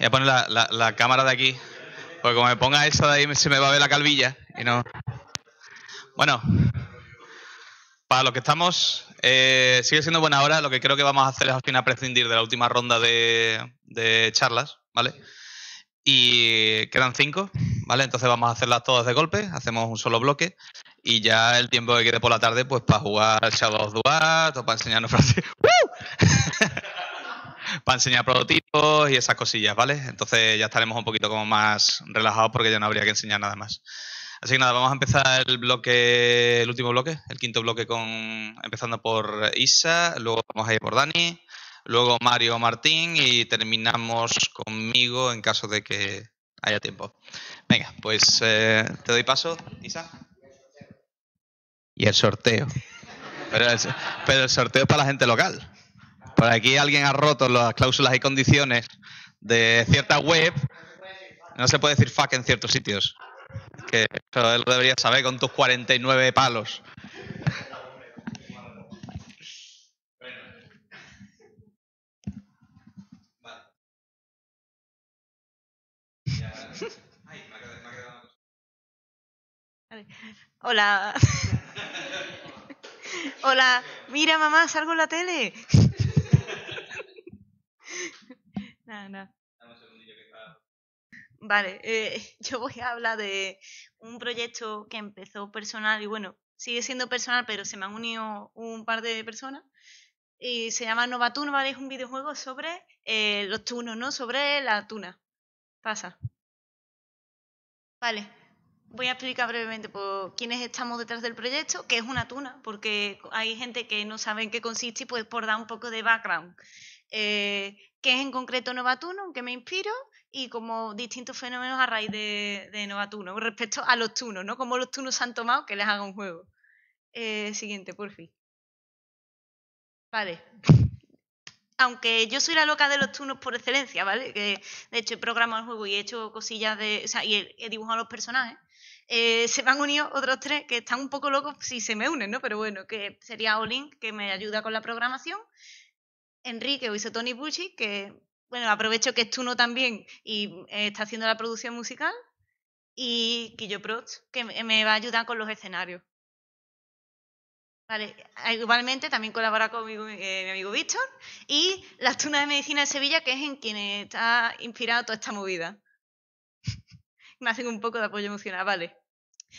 Voy a poner la, la, cámara de aquí. Porque como me ponga esa de ahí se me va a ver la calvilla. Y no. Bueno, para los que estamos, eh, sigue siendo buena hora. Lo que creo que vamos a hacer es al final prescindir de la última ronda de, charlas, ¿vale? Y quedan cinco, ¿vale? Entonces vamos a hacerlas todas de golpe, hacemos un solo bloque y ya el tiempo que quede por la tarde, pues para jugar Shadow of o para enseñarnos francés. ¡Woo! para enseñar prototipos y esas cosillas, ¿vale? Entonces ya estaremos un poquito como más relajados porque ya no habría que enseñar nada más. Así que nada, vamos a empezar el bloque, el último bloque, el quinto bloque con empezando por Isa, luego vamos a ir por Dani, luego Mario Martín y terminamos conmigo en caso de que haya tiempo. Venga, pues eh, te doy paso, Isa. Y el sorteo. pero el sorteo es para la gente local. Por aquí alguien ha roto las cláusulas y condiciones de cierta web. No se puede decir fuck en ciertos sitios. Que eso lo debería saber con tus 49 palos. Hola. Hola. Mira, mamá, salgo en la tele. Vale, eh, yo voy a hablar de un proyecto que empezó personal y bueno, sigue siendo personal, pero se me han unido un par de personas. Y se llama Tuna, ¿vale? Es un videojuego sobre eh, los tunos, ¿no? Sobre la tuna. Pasa. Vale, voy a explicar brevemente por quiénes estamos detrás del proyecto, que es una tuna, porque hay gente que no sabe en qué consiste y pues por dar un poco de background. Eh, qué es en concreto Novatuno, en qué me inspiro y como distintos fenómenos a raíz de, de Novatuno, respecto a los tunos, ¿no? como los tunos se han tomado que les haga un juego. Eh, siguiente, por fin. Vale. Aunque yo soy la loca de los tunos por excelencia, ¿vale? Que de hecho he programado el juego y he hecho cosillas de. O sea, y he, dibujado los personajes. Eh, se me han unido otros tres que están un poco locos si se me unen, ¿no? Pero bueno, que sería Olin, que me ayuda con la programación. Enrique o hizo Tony Bucci, que bueno, aprovecho que es Tuno también y mm, está haciendo la producción musical, y Quillo Prots, que me va a ayudar con los escenarios. Vale, eh, igualmente también colabora con eh, mi amigo Víctor y la Tuna de Medicina de Sevilla, que es en quien está inspirada toda esta movida. me hacen un poco de apoyo emocional, vale.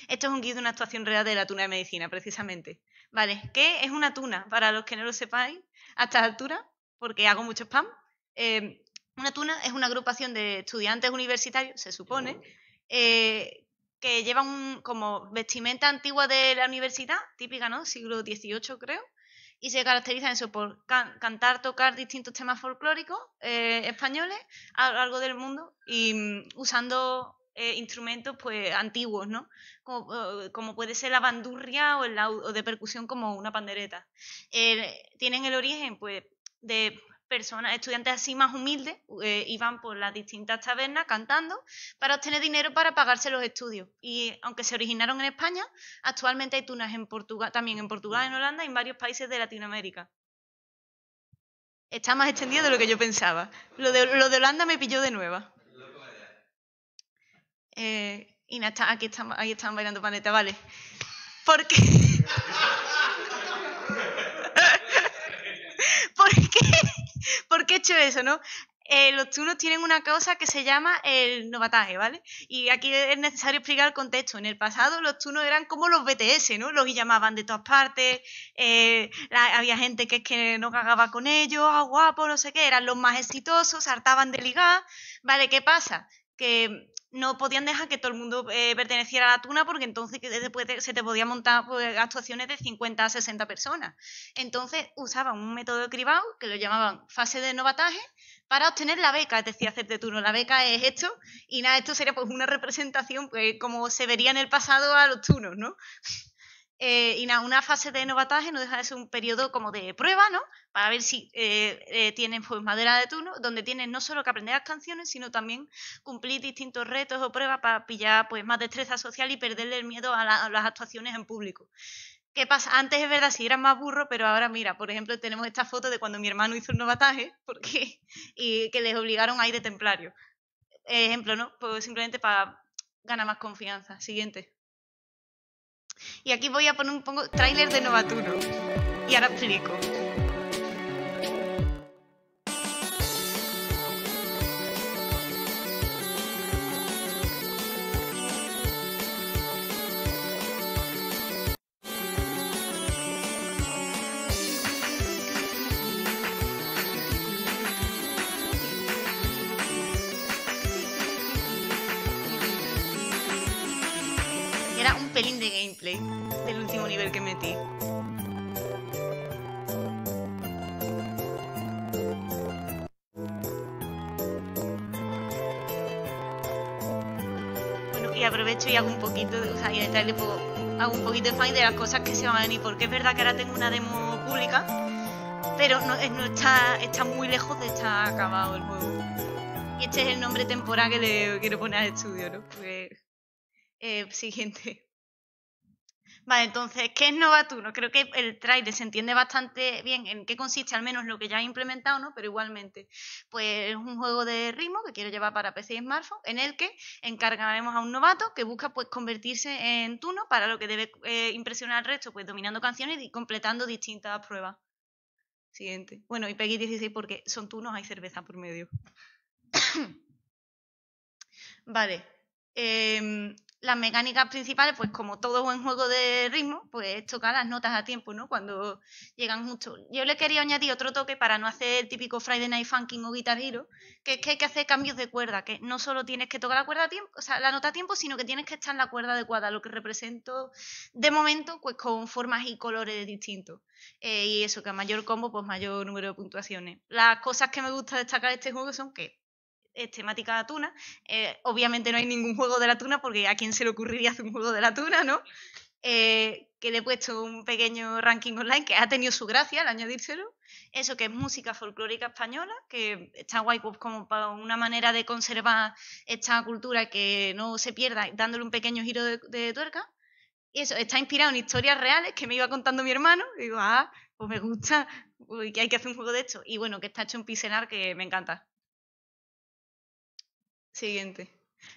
Esto es un guía de una actuación real de la tuna de medicina, precisamente. Vale, ¿qué es una tuna? Para los que no lo sepáis, hasta esta altura, porque hago mucho spam. Eh, una tuna es una agrupación de estudiantes universitarios, se supone, eh, que llevan como vestimenta antigua de la universidad, típica, ¿no? Siglo XVIII, creo. Y se caracterizan eso por cantar, tocar distintos temas folclóricos eh, españoles a lo largo del mundo y mm, usando instrumentos pues antiguos, ¿no? Como, puede ser la bandurria o, el, o de percusión como una pandereta. tienen el origen pues de personas, estudiantes así más humildes, eh, iban por las distintas tabernas cantando para obtener dinero para pagarse los estudios. Y aunque se originaron en España, actualmente hay tunas en Portugal, también en Portugal, en Holanda y en varios países de Latinoamérica. Está más extendido de lo que yo pensaba. Lo de, Holanda me pilló de nueva. Eh, y aquí están, ahí bailando paneta, vale. Porque... hecho eso, ¿no? Eh, los turnos tienen una cosa que se llama el novataje, ¿vale? Y aquí es necesario explicar el contexto. En el pasado los turnos eran como los BTS, ¿no? Los llamaban de todas partes, eh, había gente que es que no cagaba con ellos, ah, guapo, no sé qué, eran los más exitosos, hartaban de ligar, ¿vale? ¿Qué pasa? Que no podían dejar que todo el mundo eh, perteneciera a la tuna porque entonces se te podía montar pues, actuaciones de 50 a 60 personas. Entonces usaban un método de cribado que lo llamaban fase de novataje para obtener la beca, es decir, de turno. La beca es esto y nada, esto sería pues una representación pues, como se vería en el pasado a los tunos, ¿no? Eh, y nada, una fase de novataje no deja de ser un periodo como de prueba, ¿no? Para ver si eh, eh, tienen pues madera de turno, donde tienen no solo que aprender las canciones, sino también cumplir distintos retos o pruebas para pillar pues más destreza social y perderle el miedo a, las actuaciones en público. ¿Qué pasa? Antes es verdad, si eran más burros, pero ahora mira, por ejemplo, tenemos esta foto de cuando mi hermano hizo el novataje, porque y que les obligaron a ir de templario. Ejemplo, ¿no? Pues simplemente para ganar más confianza. Siguiente. Y aquí voy a poner un poco trailer de Novaturo y ahora explico. y en hago un poquito de de las cosas que se van a venir, porque es verdad que ahora tengo una demo pública, pero no, está, está muy lejos de estar acabado el juego. Y este es el nombre temporal que le quiero poner al estudio, ¿no? Pues, eh, siguiente. Vale, entonces, ¿qué es Novatuno? Creo que el trailer se entiende bastante bien en qué consiste, al menos lo que ya ha implementado, ¿no? Pero igualmente, pues es un juego de ritmo que quiero llevar para PC y smartphone, en el que encargaremos a un novato que busca pues convertirse en Tuno para lo que debe eh, impresionar al resto, pues dominando canciones y completando distintas pruebas. Siguiente. Bueno, y Peggy 16 porque son Tunos, hay cerveza por medio. vale. Eh, las mecánicas principales, pues como todo buen juego de ritmo, pues tocar las notas a tiempo, ¿no? Cuando llegan mucho Yo le quería añadir otro toque para no hacer el típico Friday Night Funkin' o Guitar Hero, que es que hay que hacer cambios de cuerda, que no solo tienes que tocar la cuerda a tiempo, o sea, la nota a tiempo, sino que tienes que estar en la cuerda adecuada, lo que represento de momento, pues con formas y colores distintos. Eh, y eso, que a mayor combo, pues mayor número de puntuaciones. Las cosas que me gusta destacar de este juego son que es temática de la tuna. Eh, obviamente no hay ningún juego de la tuna porque a quién se le ocurriría hacer un juego de la tuna, ¿no? Eh, que le he puesto un pequeño ranking online que ha tenido su gracia al añadírselo. Eso que es música folclórica española, que está guay pues, como una manera de conservar esta cultura que no se pierda, dándole un pequeño giro de, tuerca. Y eso, está inspirado en historias reales que me iba contando mi hermano. Y digo, ah, pues me gusta, que hay que hacer un juego de esto. Y bueno, que está hecho un Pisenar que me encanta. Siguiente.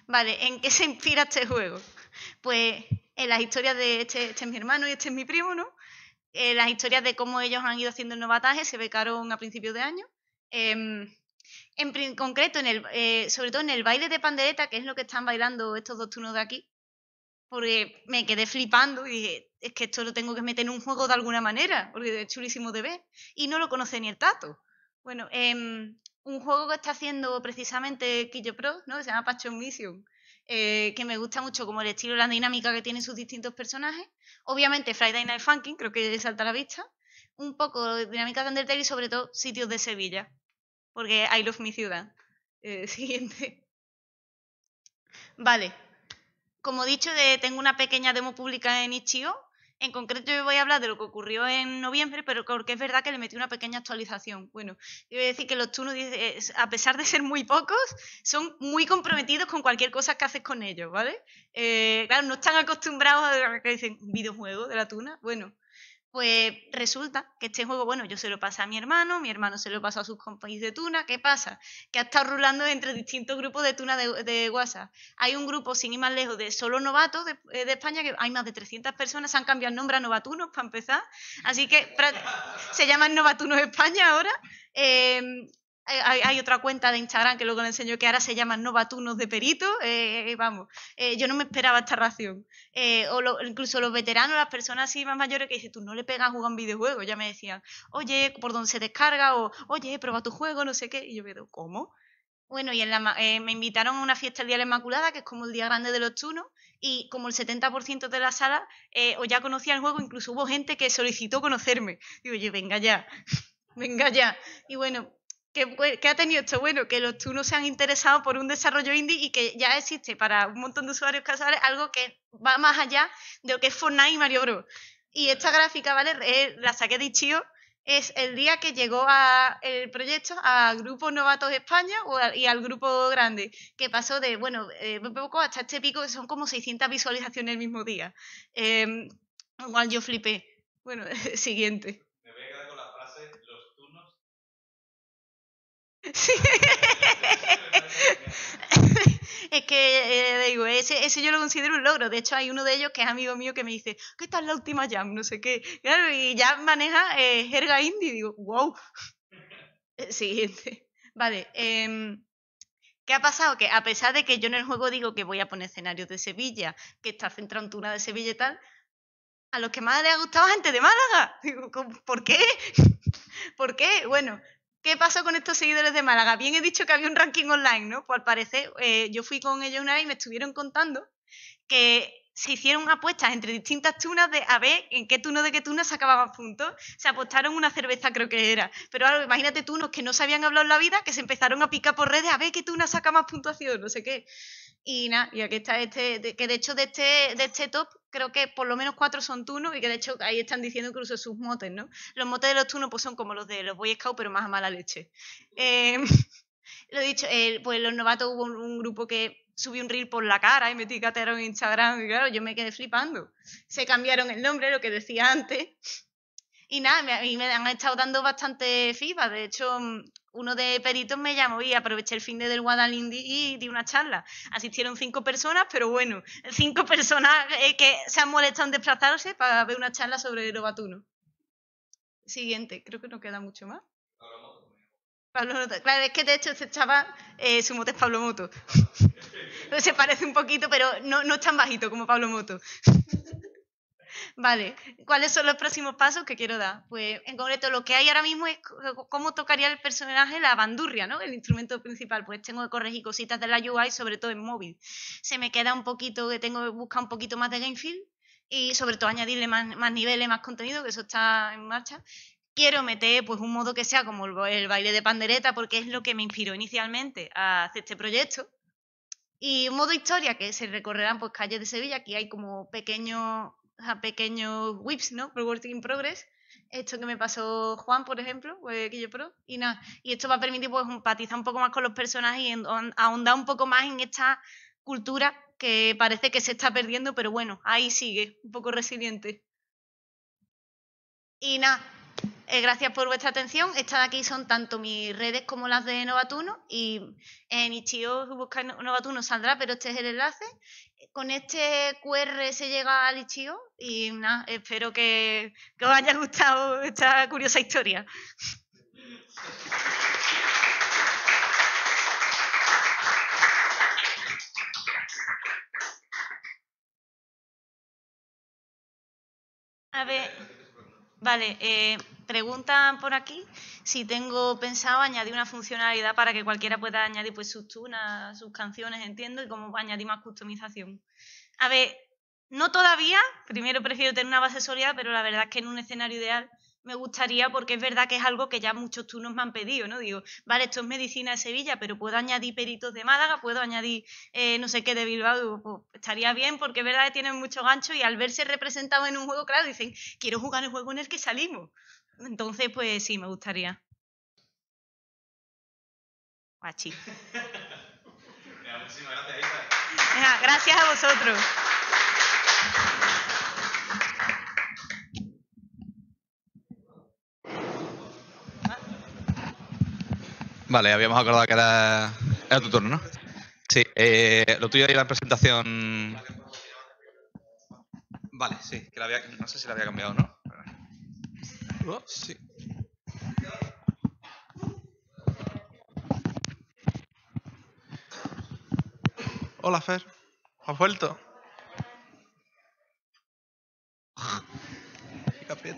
Vale, ¿en qué se inspira este juego? Pues en las historias de este, este es mi hermano y este es mi primo, ¿no? Eh, las historias de cómo ellos han ido haciendo el novataje, se becaron a principios de año. Em, en concreto, en el, eh, sobre todo en el baile de pandereta, que es lo que están bailando estos dos turnos de aquí, porque me quedé flipando y dije, es que esto lo tengo que meter en un juego de alguna manera, porque es chulísimo de ver, y no lo conoce ni el tato. Bueno, eh, un juego que está haciendo precisamente Killo Pro, ¿no? que se llama Passion Mission, eh, que me gusta mucho como el estilo, y la dinámica que tienen sus distintos personajes. Obviamente Friday Night Funkin', creo que salta a la vista. Un poco dinámica de Undertale y sobre todo sitios de Sevilla, porque I love mi ciudad. Eh, siguiente. Vale. Como dicho, tengo una pequeña demo pública en Itch.io en concreto yo voy a hablar de lo que ocurrió en noviembre, pero porque es verdad que le metí una pequeña actualización. Bueno, yo voy a decir que los tunos, a pesar de ser muy pocos, son muy comprometidos con cualquier cosa que haces con ellos, ¿vale? Eh, claro, no están acostumbrados a que dicen videojuego de la tuna. Bueno, pues resulta que este juego, bueno, yo se lo pasé a mi hermano, mi hermano se lo pasó a sus compañeros de Tuna. ¿Qué pasa? Que ha estado rulando entre distintos grupos de Tuna de, WhatsApp. Hay un grupo, sin ir más lejos, de solo novatos de, eh, España, que hay más de 300 personas, se han cambiado el nombre a Novatunos para empezar. Así que se llaman Novatunos España ahora. Eh, hay, otra cuenta de Instagram que luego le enseño que ahora se llaman Novatunos de Perito. Eh, eh, vamos, eh, yo no me esperaba esta ración. o incluso los veteranos, las personas así más mayores que dicen, tú no le pegas a jugar un videojuego. Ya me decían, oye, por dónde se descarga, o oye, prueba tu juego, no sé qué. Y yo me digo, ¿cómo? Bueno, y en me invitaron a una fiesta el Día de la Inmaculada, que es como el Día Grande de los Tunos, y como el 70% de la sala o ya conocía el juego, incluso hubo gente que solicitó conocerme. Digo, oye, venga ya, venga ya. Y bueno, que, ha tenido esto bueno, que los turnos se han interesado por un desarrollo indie y que ya existe para un montón de usuarios casuales algo que va más allá de lo que es Fortnite y Mario Bros. Y esta gráfica, ¿vale? Eh, la saqué de Chio, es el día que llegó a el proyecto a Grupo Novatos España y al Grupo Grande, que pasó de, bueno, me eh, poco hasta este pico, que son como 600 visualizaciones el mismo día. Em, igual yo flipé. Bueno, siguiente. es que, eh, digo, ese, ese, yo lo considero un logro. De hecho, hay uno de ellos que es amigo mío que me dice, ¿qué tal la última jam? No sé qué. Claro, y ya maneja eh, jerga indie. Digo, wow. Eh, Siguiente. Vale. Em, ¿Qué ha pasado? Que a pesar de que yo en el juego digo que voy a poner escenarios de Sevilla, que está centrado en Tuna de Sevilla y tal, a los que más les ha gustado gente de Málaga. Digo, ¿por qué? ¿Por qué? Bueno, ¿Qué pasó con estos seguidores de Málaga? Bien he dicho que había un ranking online, ¿no? Pues al parecer, eh, yo fui con ellos una vez y me estuvieron contando que se hicieron apuestas entre distintas tunas de a ver en qué tuna de qué tuna más puntos. Se apostaron una cerveza, creo que era. Pero algo, imagínate tunos que no se habían hablado en la vida, que se empezaron a picar por redes a ver qué tuna saca más puntuación, no sé qué. Y nada, y aquí está este, que de hecho de este, de este top creo que por lo menos cuatro son tunos y que de hecho ahí están diciendo que incluso sus motes, ¿no? Los motes de los tunos pues son como los de los Boy Scouts pero más a mala leche. Em, lo lo dicho, pues los novatos hubo un, grupo que subió un reel por la cara y me etiquetaron en Instagram y claro, yo me quedé flipando. Se cambiaron el nombre, lo que decía antes. Y nada, a mí me han estado dando bastante feedback. De hecho, mm, uno de peritos me llamó y aproveché el fin del Guadalindi y di una charla. Asistieron cinco personas, pero bueno, cinco personas eh, que se han molestado en desplazarse para ver una charla sobre el Ovatuno. Siguiente, creo que no queda mucho más. Pablo Moto. Claro, es que de hecho este chaval, eh, su moto es Pablo Moto. Se parece un poquito, pero no, no es tan bajito como Pablo Moto. Vale, ¿cuáles son los próximos pasos que quiero dar? Pues en concreto lo que hay ahora mismo es cómo tocaría el personaje la bandurria, ¿no? El instrumento principal. Pues tengo que corregir cositas de la UI, sobre todo en móvil. Se me queda un poquito que tengo que buscar un poquito más de game feel y sobre todo añadirle más, más niveles, más contenido, que eso está en marcha quiero meter pues un modo que sea como el, baile de pandereta porque es lo que me inspiró inicialmente a hacer este proyecto y un modo historia que se recorrerán pues calles de Sevilla aquí hay como pequeños a pequeños whips, ¿no? Por working in Progress. Esto que me pasó Juan, por ejemplo, pues, que Pro, y nada. Y esto va a permitir pues empatizar un poco más con los personajes y ahondar un poco más en esta cultura que parece que se está perdiendo, pero bueno, ahí sigue, un poco resiliente. Y nada, eh, gracias por vuestra atención. Estas de aquí son tanto mis redes como las de Novatuno. Y en Ichio en Novatuno saldrá, pero este es el enlace con este QR se llega al Ichigo y nada, espero que, que os haya gustado esta curiosa historia. A ver. Vale, eh, preguntan por aquí si tengo pensado añadir una funcionalidad para que cualquiera pueda añadir pues sus tunas, sus canciones, entiendo, y cómo añadir más customización. A ver, no todavía, primero prefiero tener una base sólida, pero la verdad es que en un escenario ideal me gustaría porque es verdad que es algo que ya muchos turnos me han pedido, ¿no? Digo, vale, esto es medicina de Sevilla, pero puedo añadir peritos de Málaga, puedo añadir eh, no sé qué de Bilbao, pues estaría bien porque es verdad que tienen mucho gancho y al verse representado en un juego, claro, dicen, quiero jugar el juego en el que salimos. Entonces, pues sí, me gustaría. Muchísimas gracias, Gracias a vosotros. Vale, habíamos acordado que era, tu turno, ¿no? Sí, eh, lo tuyo era la presentación. Vale, sí, que la había, no sé si la había cambiado, ¿no? sí. Hola, Fer. ¿Has vuelto? Qué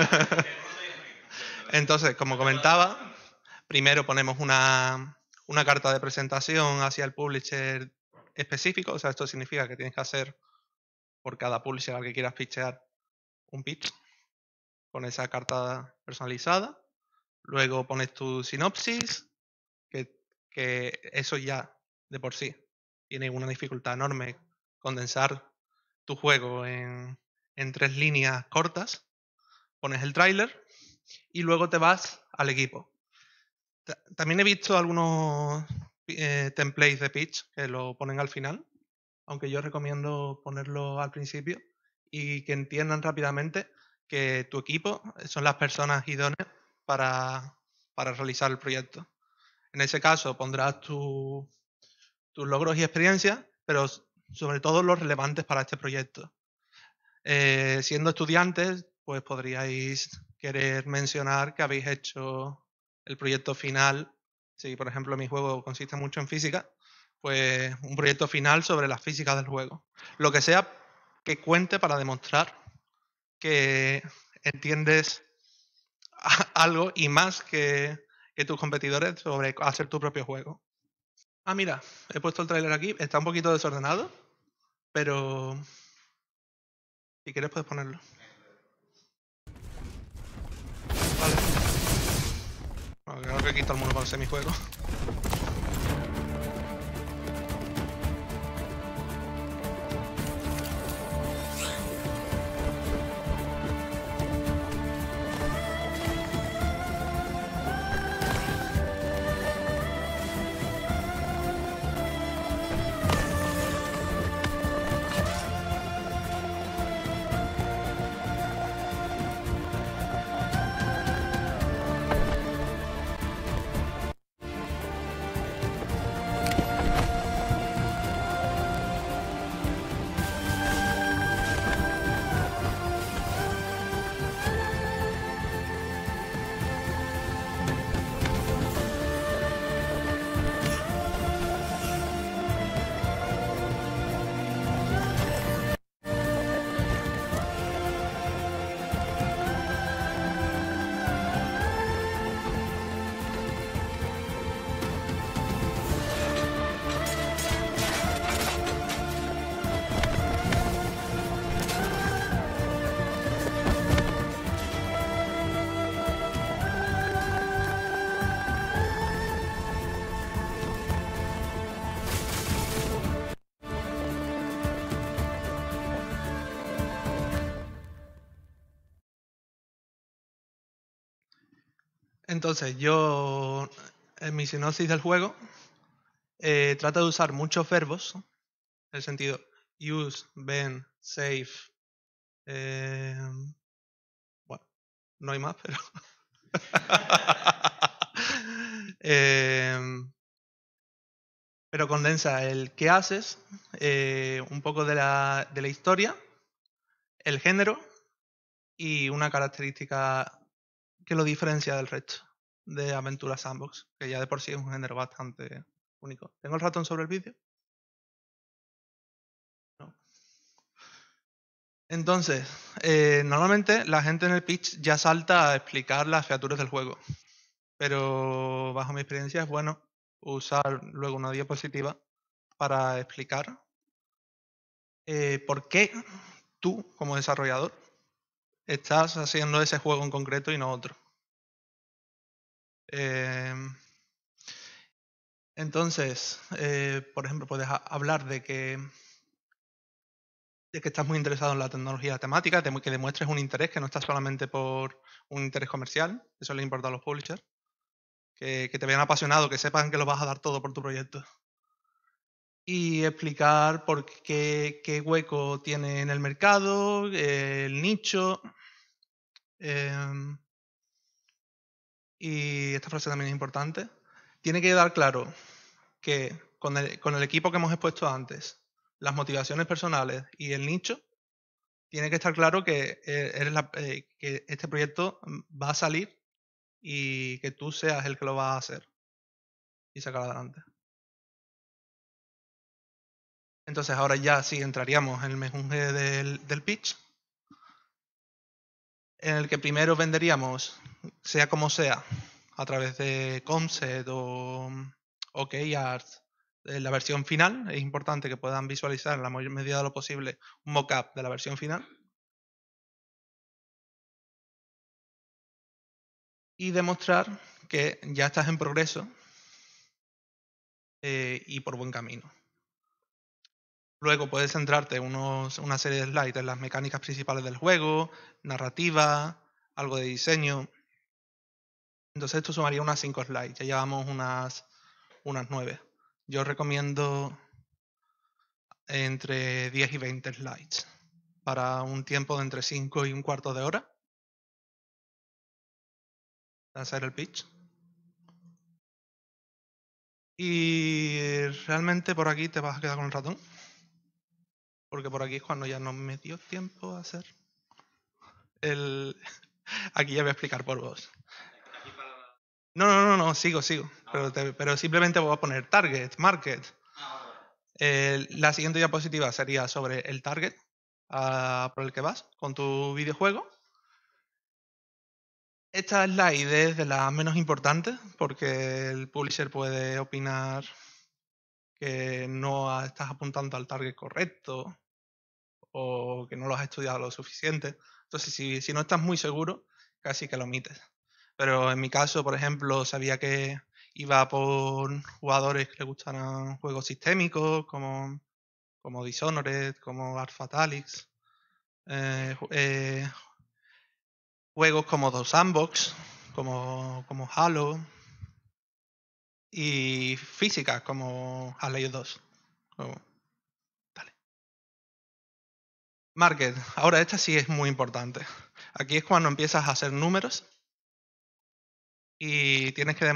Entonces, como comentaba, primero ponemos una, una carta de presentación hacia el publisher específico. O sea, esto significa que tienes que hacer por cada publisher al que quieras pitchear un pitch con esa carta personalizada. Luego pones tu sinopsis, que, que, eso ya de por sí tiene una dificultad enorme condensar tu juego en tres líneas cortas pones el tráiler y luego te vas al equipo. También he visto algunos eh, templates de pitch que lo ponen al final, aunque yo recomiendo ponerlo al principio y que entiendan rápidamente que tu equipo son las personas idóneas para, realizar el proyecto. En ese caso pondrás tus logros y experiencias, pero sobre todo los relevantes para este proyecto. Eh, siendo estudiantes, pues podríais querer mencionar que habéis hecho el proyecto final. Si, por ejemplo, mi juego consiste mucho en física, pues un proyecto final sobre la física del juego. Lo que sea que cuente para demostrar que entiendes algo y más que, tus competidores sobre hacer tu propio juego. Ah, mira, he puesto el trailer aquí, está un poquito desordenado, pero si quieres puedes ponerlo. creo que quita el mundo para el juego. Entonces, yo, en mi sinopsis del juego, eh, trata de usar muchos verbos, en el sentido use, ven, save. Eh, bueno, no hay más, pero. Eh, pero condensa el qué haces, eh, un poco de la, de la historia, el género y una característica que lo diferencia del resto de aventura sandbox, que ya de por sí es un género bastante único. ¿Tengo el ratón sobre el vídeo? No. Entonces, eh, normalmente la gente en el pitch ya salta a explicar las featuras del juego, pero bajo mi experiencia es bueno usar luego una diapositiva para explicar eh, por qué tú, como desarrollador, estás haciendo ese juego en concreto y no otro. Em, entonces, eh, por ejemplo, puedes hablar de que, de que estás muy interesado en la tecnología temática, de, que demuestres un interés que no está solamente por un interés comercial, eso le importa a los publishers, que, te vean apasionado, que sepan que lo vas a dar todo por tu proyecto y explicar por qué, qué, hueco tiene en el mercado, el nicho, em, y esta frase también es importante, tiene que quedar claro que con el, equipo que hemos expuesto antes, las motivaciones personales y el nicho, tiene que estar claro que, eh, eres eh, que este proyecto va a salir y que tú seas el que lo va a hacer y sacar adelante. Entonces ahora ya sí entraríamos en el mejunje del pitch en el que primero venderíamos, sea como sea, a través de Comset o art, eh, la versión final. Es importante que puedan visualizar en la mayor medida de lo posible un mockup de la versión final. Y demostrar que ya estás en progreso eh, y por buen camino. Luego puedes centrarte en unos, una serie de slides en las mecánicas principales del juego, narrativa, algo de diseño. Entonces esto sumaría unas 5 slides, ya llevamos unas, unas 9. Yo recomiendo entre 10 y 20 slides para un tiempo de entre 5 y un cuarto de hora. Hacer el pitch. Y realmente por aquí te vas a quedar con el ratón porque por aquí es cuando ya no me dio tiempo a hacer el... Aquí ya voy a explicar por vos. No, no, no, no, sigo, sigo. Pero, simplemente voy a poner target, market. Ah, la siguiente diapositiva sería sobre el target por el que vas con tu videojuego. Esta es la idea de la menos importante. porque el publisher puede opinar que no estás apuntando al target correcto o que no lo has estudiado lo suficiente. Entonces, si, no estás muy seguro, casi que lo omites. Pero en mi caso, por ejemplo, sabía que iba por jugadores que le gustaran juegos sistémicos, como, como Dishonored, como Alpha Talix, eh, eh, juegos como The Sandbox, como, como Halo, y físicas como Halo 2. Market. Ahora, esta sí es muy importante. Aquí es cuando empiezas a hacer números y tienes que,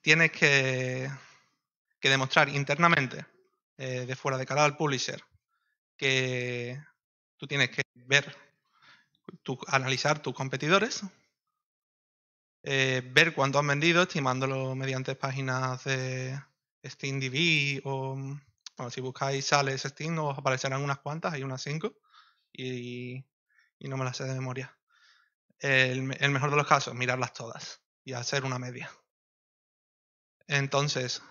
tienes que, que demostrar internamente, eh, de fuera de cara al publisher, que tú tienes que ver, tu, analizar tus competidores, eh, ver cuánto han vendido, estimándolo mediante páginas de SteamDB o si buscáis sale Steam, os aparecerán unas cuantas, hay unas cinco. Y, no me las sé de memoria. El, mejor de los casos, mirarlas todas y hacer una media. Entonces,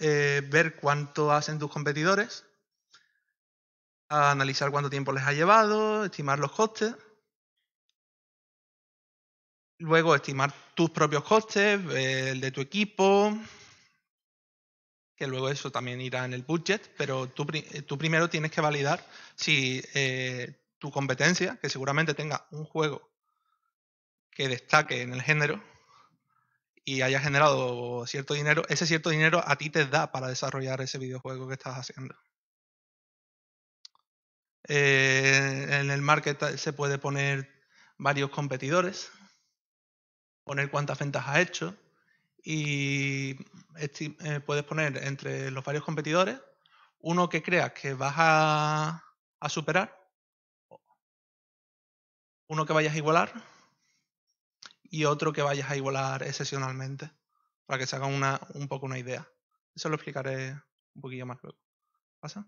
eh, ver cuánto hacen tus competidores, analizar cuánto tiempo les ha llevado, estimar los costes. Luego, estimar tus propios costes, el de tu equipo, que luego eso también irá en el budget, pero tú, eh, primero tienes que validar si eh, tu competencia, que seguramente tenga un juego que destaque en el género y haya generado cierto dinero, ese cierto dinero a ti te da para desarrollar ese videojuego que estás haciendo. Eh, en el market se puede poner varios competidores, poner cuántas ventas ha hecho, y eh, puedes poner entre los varios competidores uno que creas que vas a, superar, uno que vayas a igualar y otro que vayas a igualar excepcionalmente, para que se haga una, un poco una idea. Eso lo explicaré un poquillo más luego. ¿Pasa?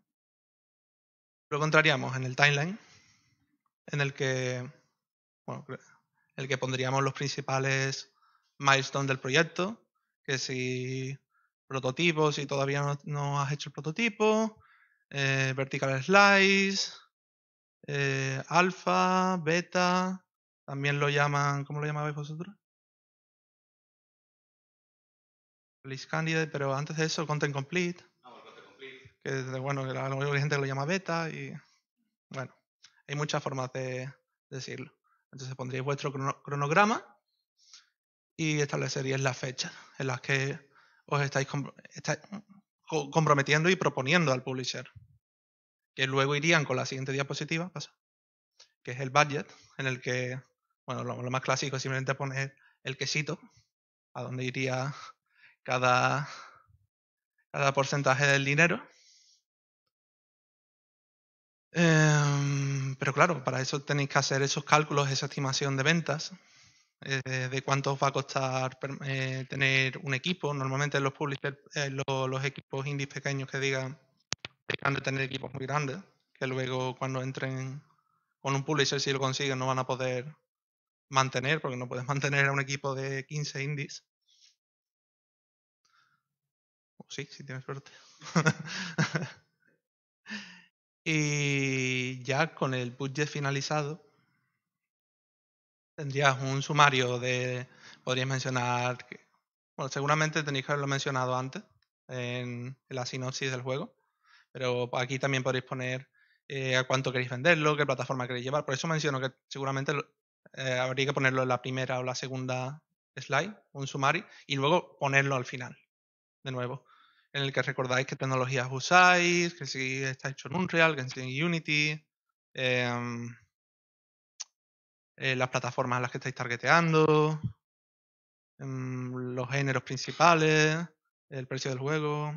Luego entraríamos en el timeline, en el que, bueno, el que pondríamos los principales milestones del proyecto, que si prototipo, si todavía no, has hecho el prototipo, eh, vertical slice, eh, alfa, beta, también lo llaman, ¿cómo lo llamabais vosotros? Release candidate, pero antes de eso, content complete. Ah, que bueno, que la gente lo llama beta y bueno, hay muchas formas de, de decirlo. Entonces pondréis vuestro cronograma y estableceríais las fechas en las que os estáis, comprometiendo y proponiendo al publisher. Que luego irían con la siguiente diapositiva, pasa, que es el budget, en el que, bueno, lo, más clásico es simplemente poner el quesito, a dónde iría cada, cada porcentaje del dinero. Em, pero claro, para eso tenéis que hacer esos cálculos, esa estimación de ventas, eh, de cuánto va a costar eh, tener un equipo. Normalmente los publishers, eh, los, equipos indies pequeños que digan dejan de tener equipos muy grandes, que luego cuando entren con un publisher, si lo consiguen, no van a poder mantener, porque no puedes mantener a un equipo de 15 indies. O oh, sí, si tienes suerte. y ya con el budget finalizado, tendrías un sumario de, podrías mencionar, bueno, seguramente tenéis que haberlo mencionado antes en, la sinopsis del juego, pero aquí también podéis poner eh, a cuánto queréis venderlo, qué plataforma queréis llevar. Por eso menciono que seguramente eh, habría que ponerlo en la primera o la segunda slide, un sumario, y luego ponerlo al final, de nuevo, en el que recordáis qué tecnologías usáis, que si está hecho en Unreal, que en Unity. Em, eh, las plataformas a las que estáis targeteando, mm, los géneros principales, el precio del juego.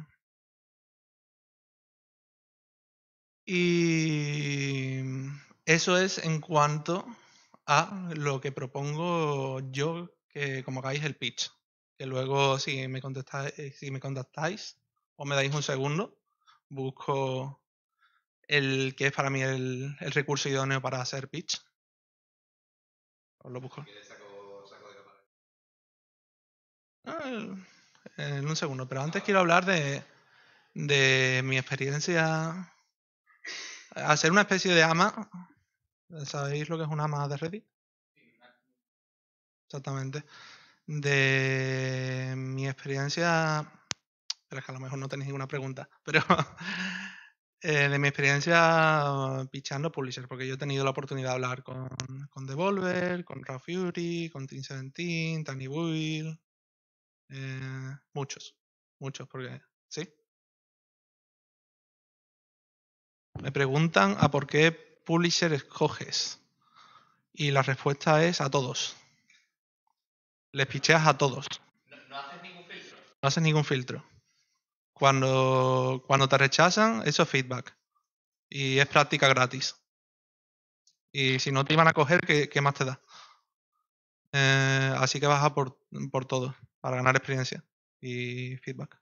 Y mm, eso es en cuanto a lo que propongo yo que como hagáis el pitch. Que luego si me contestáis, eh, si me contactáis o me dais un segundo, busco el que es para mí el recurso idóneo para hacer pitch lo en ah, un segundo, pero antes quiero hablar de, de mi experiencia. Hacer una especie de ama. ¿Sabéis lo que es una ama de Reddit? Exactamente. De mi experiencia. Pero es que a lo mejor no tenéis ninguna pregunta, pero Eh, de mi experiencia pichando publisher, porque yo he tenido la oportunidad de hablar con, con Devolver, con Raw Fury, con Team 17, Tiny muchos, muchos, porque sí. Me preguntan a por qué publisher escoges. Y la respuesta es a todos. Les picheas a todos. no haces ningún filtro. No haces ningún filtro. Cuando, cuando te rechazan, eso es feedback. Y es práctica gratis. Y si no te iban a coger, ¿qué, más te da? Eh, así que baja por, por todo, para ganar experiencia y feedback.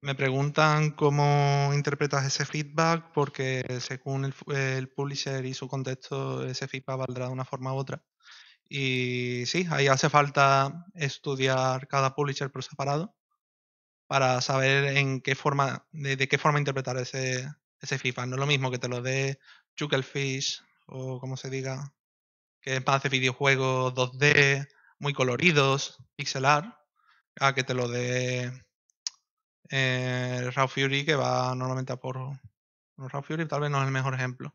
Me preguntan cómo interpretas ese feedback porque según el, el publisher y su contexto, ese feedback valdrá de una forma u otra. Y sí, ahí hace falta estudiar cada publisher por separado para saber en qué forma, de, qué forma interpretar ese, FIFA. No es lo mismo que te lo dé Chucklefish o como se diga, que es más de videojuegos 2D, muy coloridos, pixelar, a que te lo dé eh, Raw Fury, que va normalmente a por. Raw Fury tal vez no es el mejor ejemplo.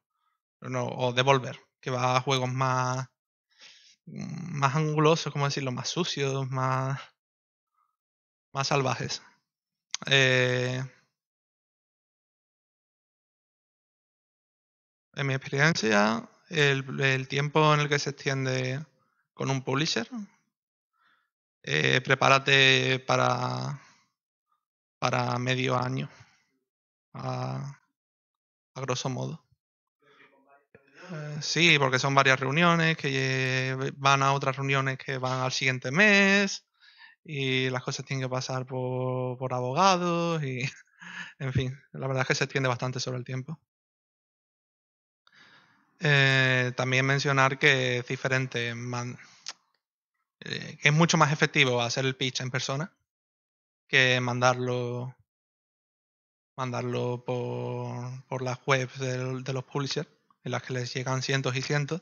o Devolver, que va a juegos más más angulosos, como decirlo? Más sucios, más, más salvajes. Eh, en mi experiencia, el, tiempo en el que se extiende con un publisher, eh, prepárate para, para medio año, a grosso modo. Eh, sí, porque son varias reuniones que eh, van a otras reuniones que van al siguiente mes y las cosas tienen que pasar por, abogados y, en fin, la verdad es que se extiende bastante sobre el tiempo. Eh, también mencionar que es diferente, es mucho más efectivo hacer el pitch en persona que mandarlo mandarlo por, por las webs de, de los publishers en las que les llegan cientos y cientos.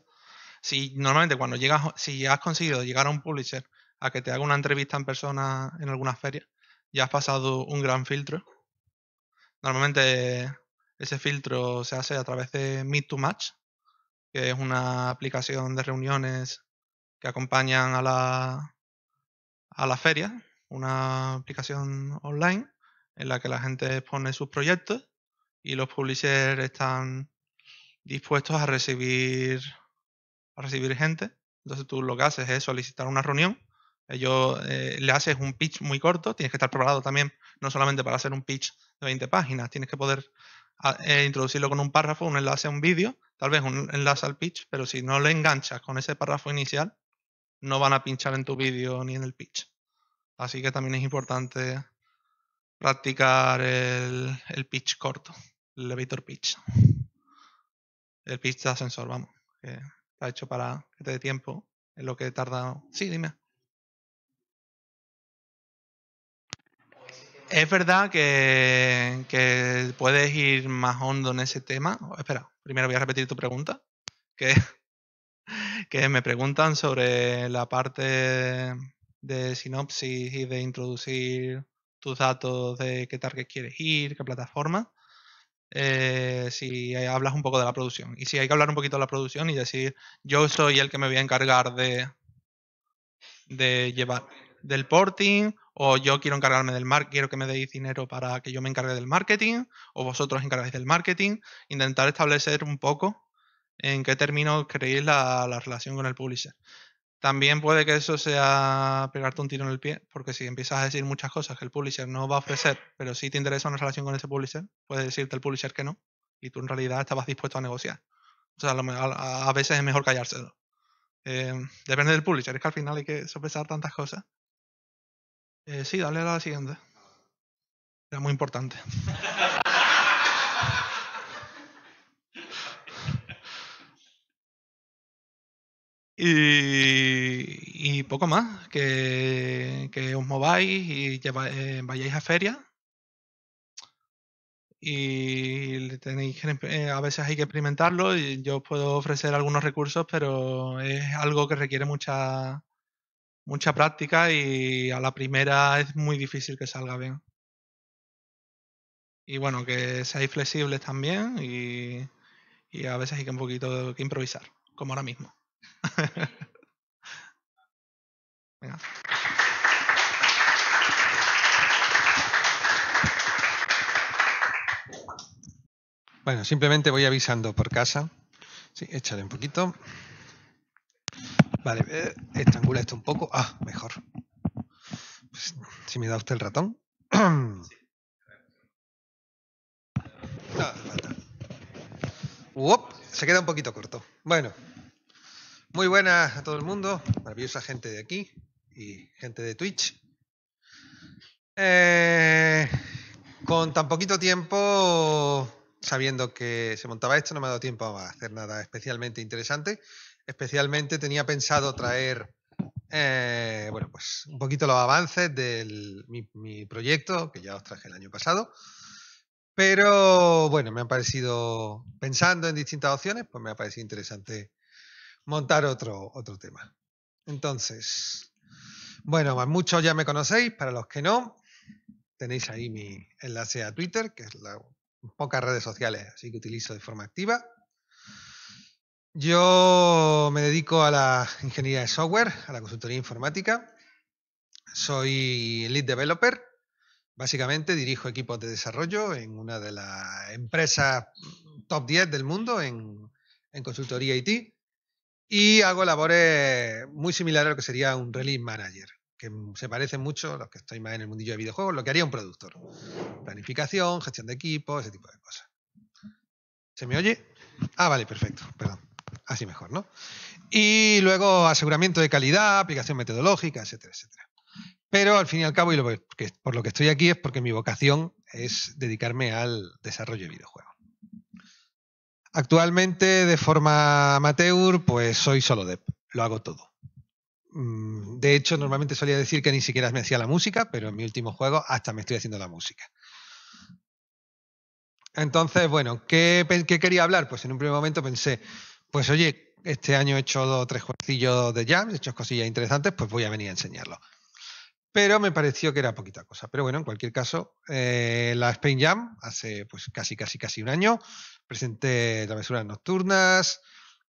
Si normalmente cuando llegas, si has conseguido llegar a un publisher a que te haga una entrevista en persona en alguna feria, ya has pasado un gran filtro. Normalmente ese filtro se hace a través de Meet to Match, que es una aplicación de reuniones que acompañan a la, a la feria, una aplicación online en la que la gente pone sus proyectos y los publishers están dispuestos a recibir, a recibir gente. Entonces tú lo que haces es solicitar una reunión. Ellos eh, le haces un pitch muy corto, tienes que estar preparado también, no solamente para hacer un pitch de 20 páginas, tienes que poder ah, eh, introducirlo con un párrafo, un enlace a un vídeo, tal vez un enlace al pitch, pero si no le enganchas con ese párrafo inicial, no van a pinchar en tu vídeo ni en el pitch. Así que también es importante practicar el, el pitch corto, el elevator pitch el pista Ascensor, vamos, que está hecho para que te dé tiempo en lo que tarda. Sí, dime. Es verdad que, puedes ir más hondo en ese tema. Oh, espera, primero voy a repetir tu pregunta. Que, que me preguntan sobre la parte de sinopsis y de introducir tus datos de qué target quieres ir, qué plataforma eh, si hablas un poco de la producción. Y si hay que hablar un poquito de la producción y decir, yo soy el que me voy a encargar de, de llevar del porting, o yo quiero encargarme del marketing, quiero que me deis dinero para que yo me encargue del marketing, o vosotros encargáis del marketing, intentar establecer un poco en qué términos creéis la, la relación con el publisher. También puede que eso sea pegarte un tiro en el pie, porque si empiezas a decir muchas cosas que el publisher no va a ofrecer, pero sí te interesa una relación con ese publisher, puede decirte el publisher que no, y tú en realidad estabas dispuesto a negociar. O sea, a, veces es mejor callárselo. Em, depende del publisher, es que al final hay que sopesar tantas cosas. Eh, sí, dale a la siguiente. Era muy importante. Y, poco más, que, os mováis y eh, vayáis a ferias Y tenéis eh, a veces hay que experimentarlo. Y yo os puedo ofrecer algunos recursos, pero es algo que requiere mucha, mucha práctica y a la primera es muy difícil que salga bien. Y bueno, que seáis flexibles también y, y a veces hay que un poquito que improvisar, como ahora mismo. Bueno, simplemente voy avisando por casa. Sí, échale un poquito. Vale, eh, estrangula esto un poco. Ah, mejor. Pues, si me da usted el ratón. se queda un poquito corto. Bueno. Muy buenas a todo el mundo, maravillosa gente de aquí y gente de Twitch. Eh, con tan poquito tiempo, sabiendo que se montaba esto, no me ha dado tiempo a hacer nada especialmente interesante. Especialmente tenía pensado traer, eh, bueno, pues un poquito los avances de mi, mi proyecto, que ya os traje el año pasado. Pero bueno, me ha parecido, pensando en distintas opciones, pues me ha parecido interesante montar otro, otro tema. Entonces, bueno, muchos ya me conocéis, para los que no, tenéis ahí mi enlace a Twitter, que es la pocas redes sociales, así que utilizo de forma activa. Yo me dedico a la ingeniería de software, a la consultoría informática. Soy lead developer. Básicamente dirijo equipos de desarrollo en una de las empresas top 10 del mundo en, en consultoría IT. Y hago labores muy similares a lo que sería un release manager, que se parece mucho a los que estoy más en el mundillo de videojuegos, lo que haría un productor. Planificación, gestión de equipo, ese tipo de cosas. ¿Se me oye? Ah, vale, perfecto, perdón. Así mejor, ¿no? Y luego aseguramiento de calidad, aplicación metodológica, etcétera, etcétera. Pero al fin y al cabo, y por lo que estoy aquí es porque mi vocación es dedicarme al desarrollo de videojuegos. Actualmente, de forma amateur, pues soy solo dep, lo hago todo. Mm, de hecho, normalmente solía decir que ni siquiera me hacía la música, pero en mi último juego hasta me estoy haciendo la música. Entonces, bueno, ¿qué, quería hablar? Pues en un primer momento pensé, pues oye, este año he hecho dos, o tres juegos de jam, he hecho cosillas interesantes, pues voy a venir a enseñarlo. Pero me pareció que era poquita cosa. Pero bueno, en cualquier caso, eh, la Spain Jam hace pues casi, casi, casi un año Presenté travesuras nocturnas,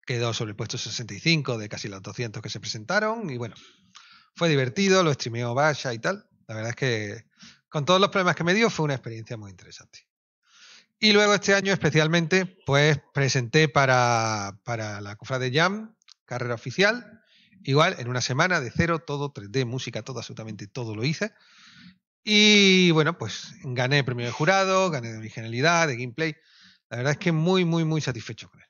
quedó sobre el puesto 65 de casi los 200 que se presentaron y bueno, fue divertido, lo streameó Basha y tal. La verdad es que con todos los problemas que me dio fue una experiencia muy interesante. Y luego este año especialmente, pues presenté para, la Cofra de Jam, carrera oficial, igual en una semana de cero, todo 3D, música, todo, absolutamente todo lo hice. Y bueno, pues gané premio de jurado, gané de originalidad, de gameplay. La verdad es que muy, muy, muy satisfecho con él.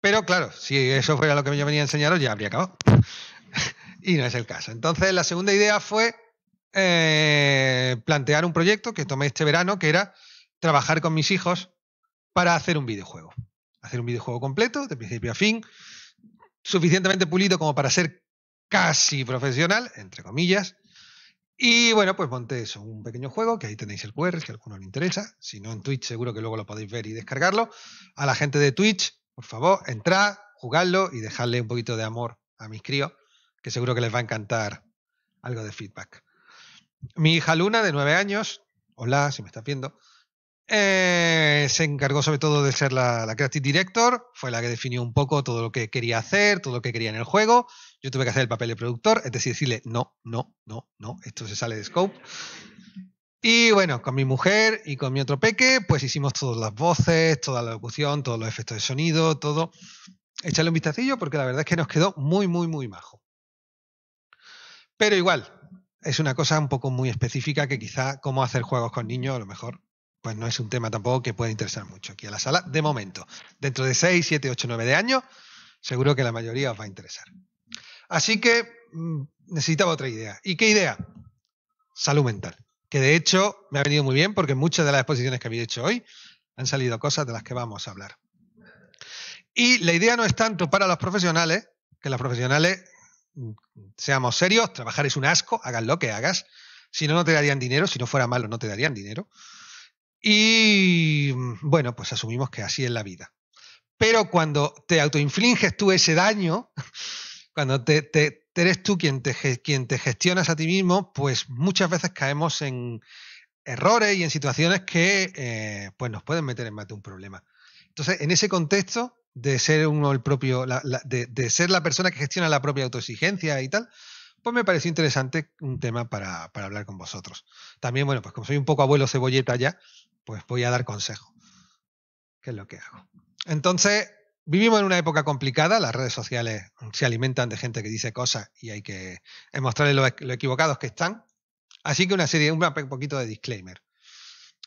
Pero claro, si eso fuera lo que yo venía a enseñaros, ya habría acabado. y no es el caso. Entonces, la segunda idea fue eh, plantear un proyecto que tomé este verano, que era trabajar con mis hijos para hacer un videojuego. Hacer un videojuego completo, de principio a fin, suficientemente pulido como para ser casi profesional, entre comillas, y bueno, pues monté eso, un pequeño juego, que ahí tenéis el QR, si a alguno le interesa. Si no, en Twitch seguro que luego lo podéis ver y descargarlo. A la gente de Twitch, por favor, entrad, jugadlo y dejadle un poquito de amor a mis críos, que seguro que les va a encantar algo de feedback. Mi hija Luna, de nueve años, hola, si me estás viendo, eh, se encargó sobre todo de ser la, Creative Director, fue la que definió un poco todo lo que quería hacer, todo lo que quería en el juego. Yo tuve que hacer el papel de productor, es decir, decirle, no, no, no, no, esto se sale de scope. Y bueno, con mi mujer y con mi otro peque, pues hicimos todas las voces, toda la locución, todos los efectos de sonido, todo. Echarle un vistacillo porque la verdad es que nos quedó muy, muy, muy majo. Pero igual, es una cosa un poco muy específica que quizá cómo hacer juegos con niños a lo mejor pues no es un tema tampoco que pueda interesar mucho aquí a la sala, de momento. Dentro de 6, 7, 8, 9 de años, seguro que la mayoría os va a interesar. Así que mm, necesitaba otra idea. ¿Y qué idea? Salud mental. Que de hecho me ha venido muy bien porque muchas de las exposiciones que había hecho hoy han salido cosas de las que vamos a hablar. Y la idea no es tanto para los profesionales, que los profesionales mm, seamos serios, trabajar es un asco, hagas lo que hagas. Si no, no te darían dinero, si no fuera malo, no te darían dinero. Y mm, bueno, pues asumimos que así es la vida. Pero cuando te autoinfliges tú ese daño, cuando te, eres tú quien te, quien te gestionas a ti mismo, pues muchas veces caemos en errores y en situaciones que eh, pues nos pueden meter en más de un problema. Entonces, en ese contexto de ser uno el propio, de, ser la persona que gestiona la propia autoexigencia y tal, pues me pareció interesante un tema para, hablar con vosotros. También, bueno, pues como soy un poco abuelo cebolleta ya, pues voy a dar consejo, ¿Qué es lo que hago. Entonces, vivimos en una época complicada, las redes sociales se alimentan de gente que dice cosas y hay que mostrarles lo, equivocados que están. Así que una serie, un poquito de disclaimer.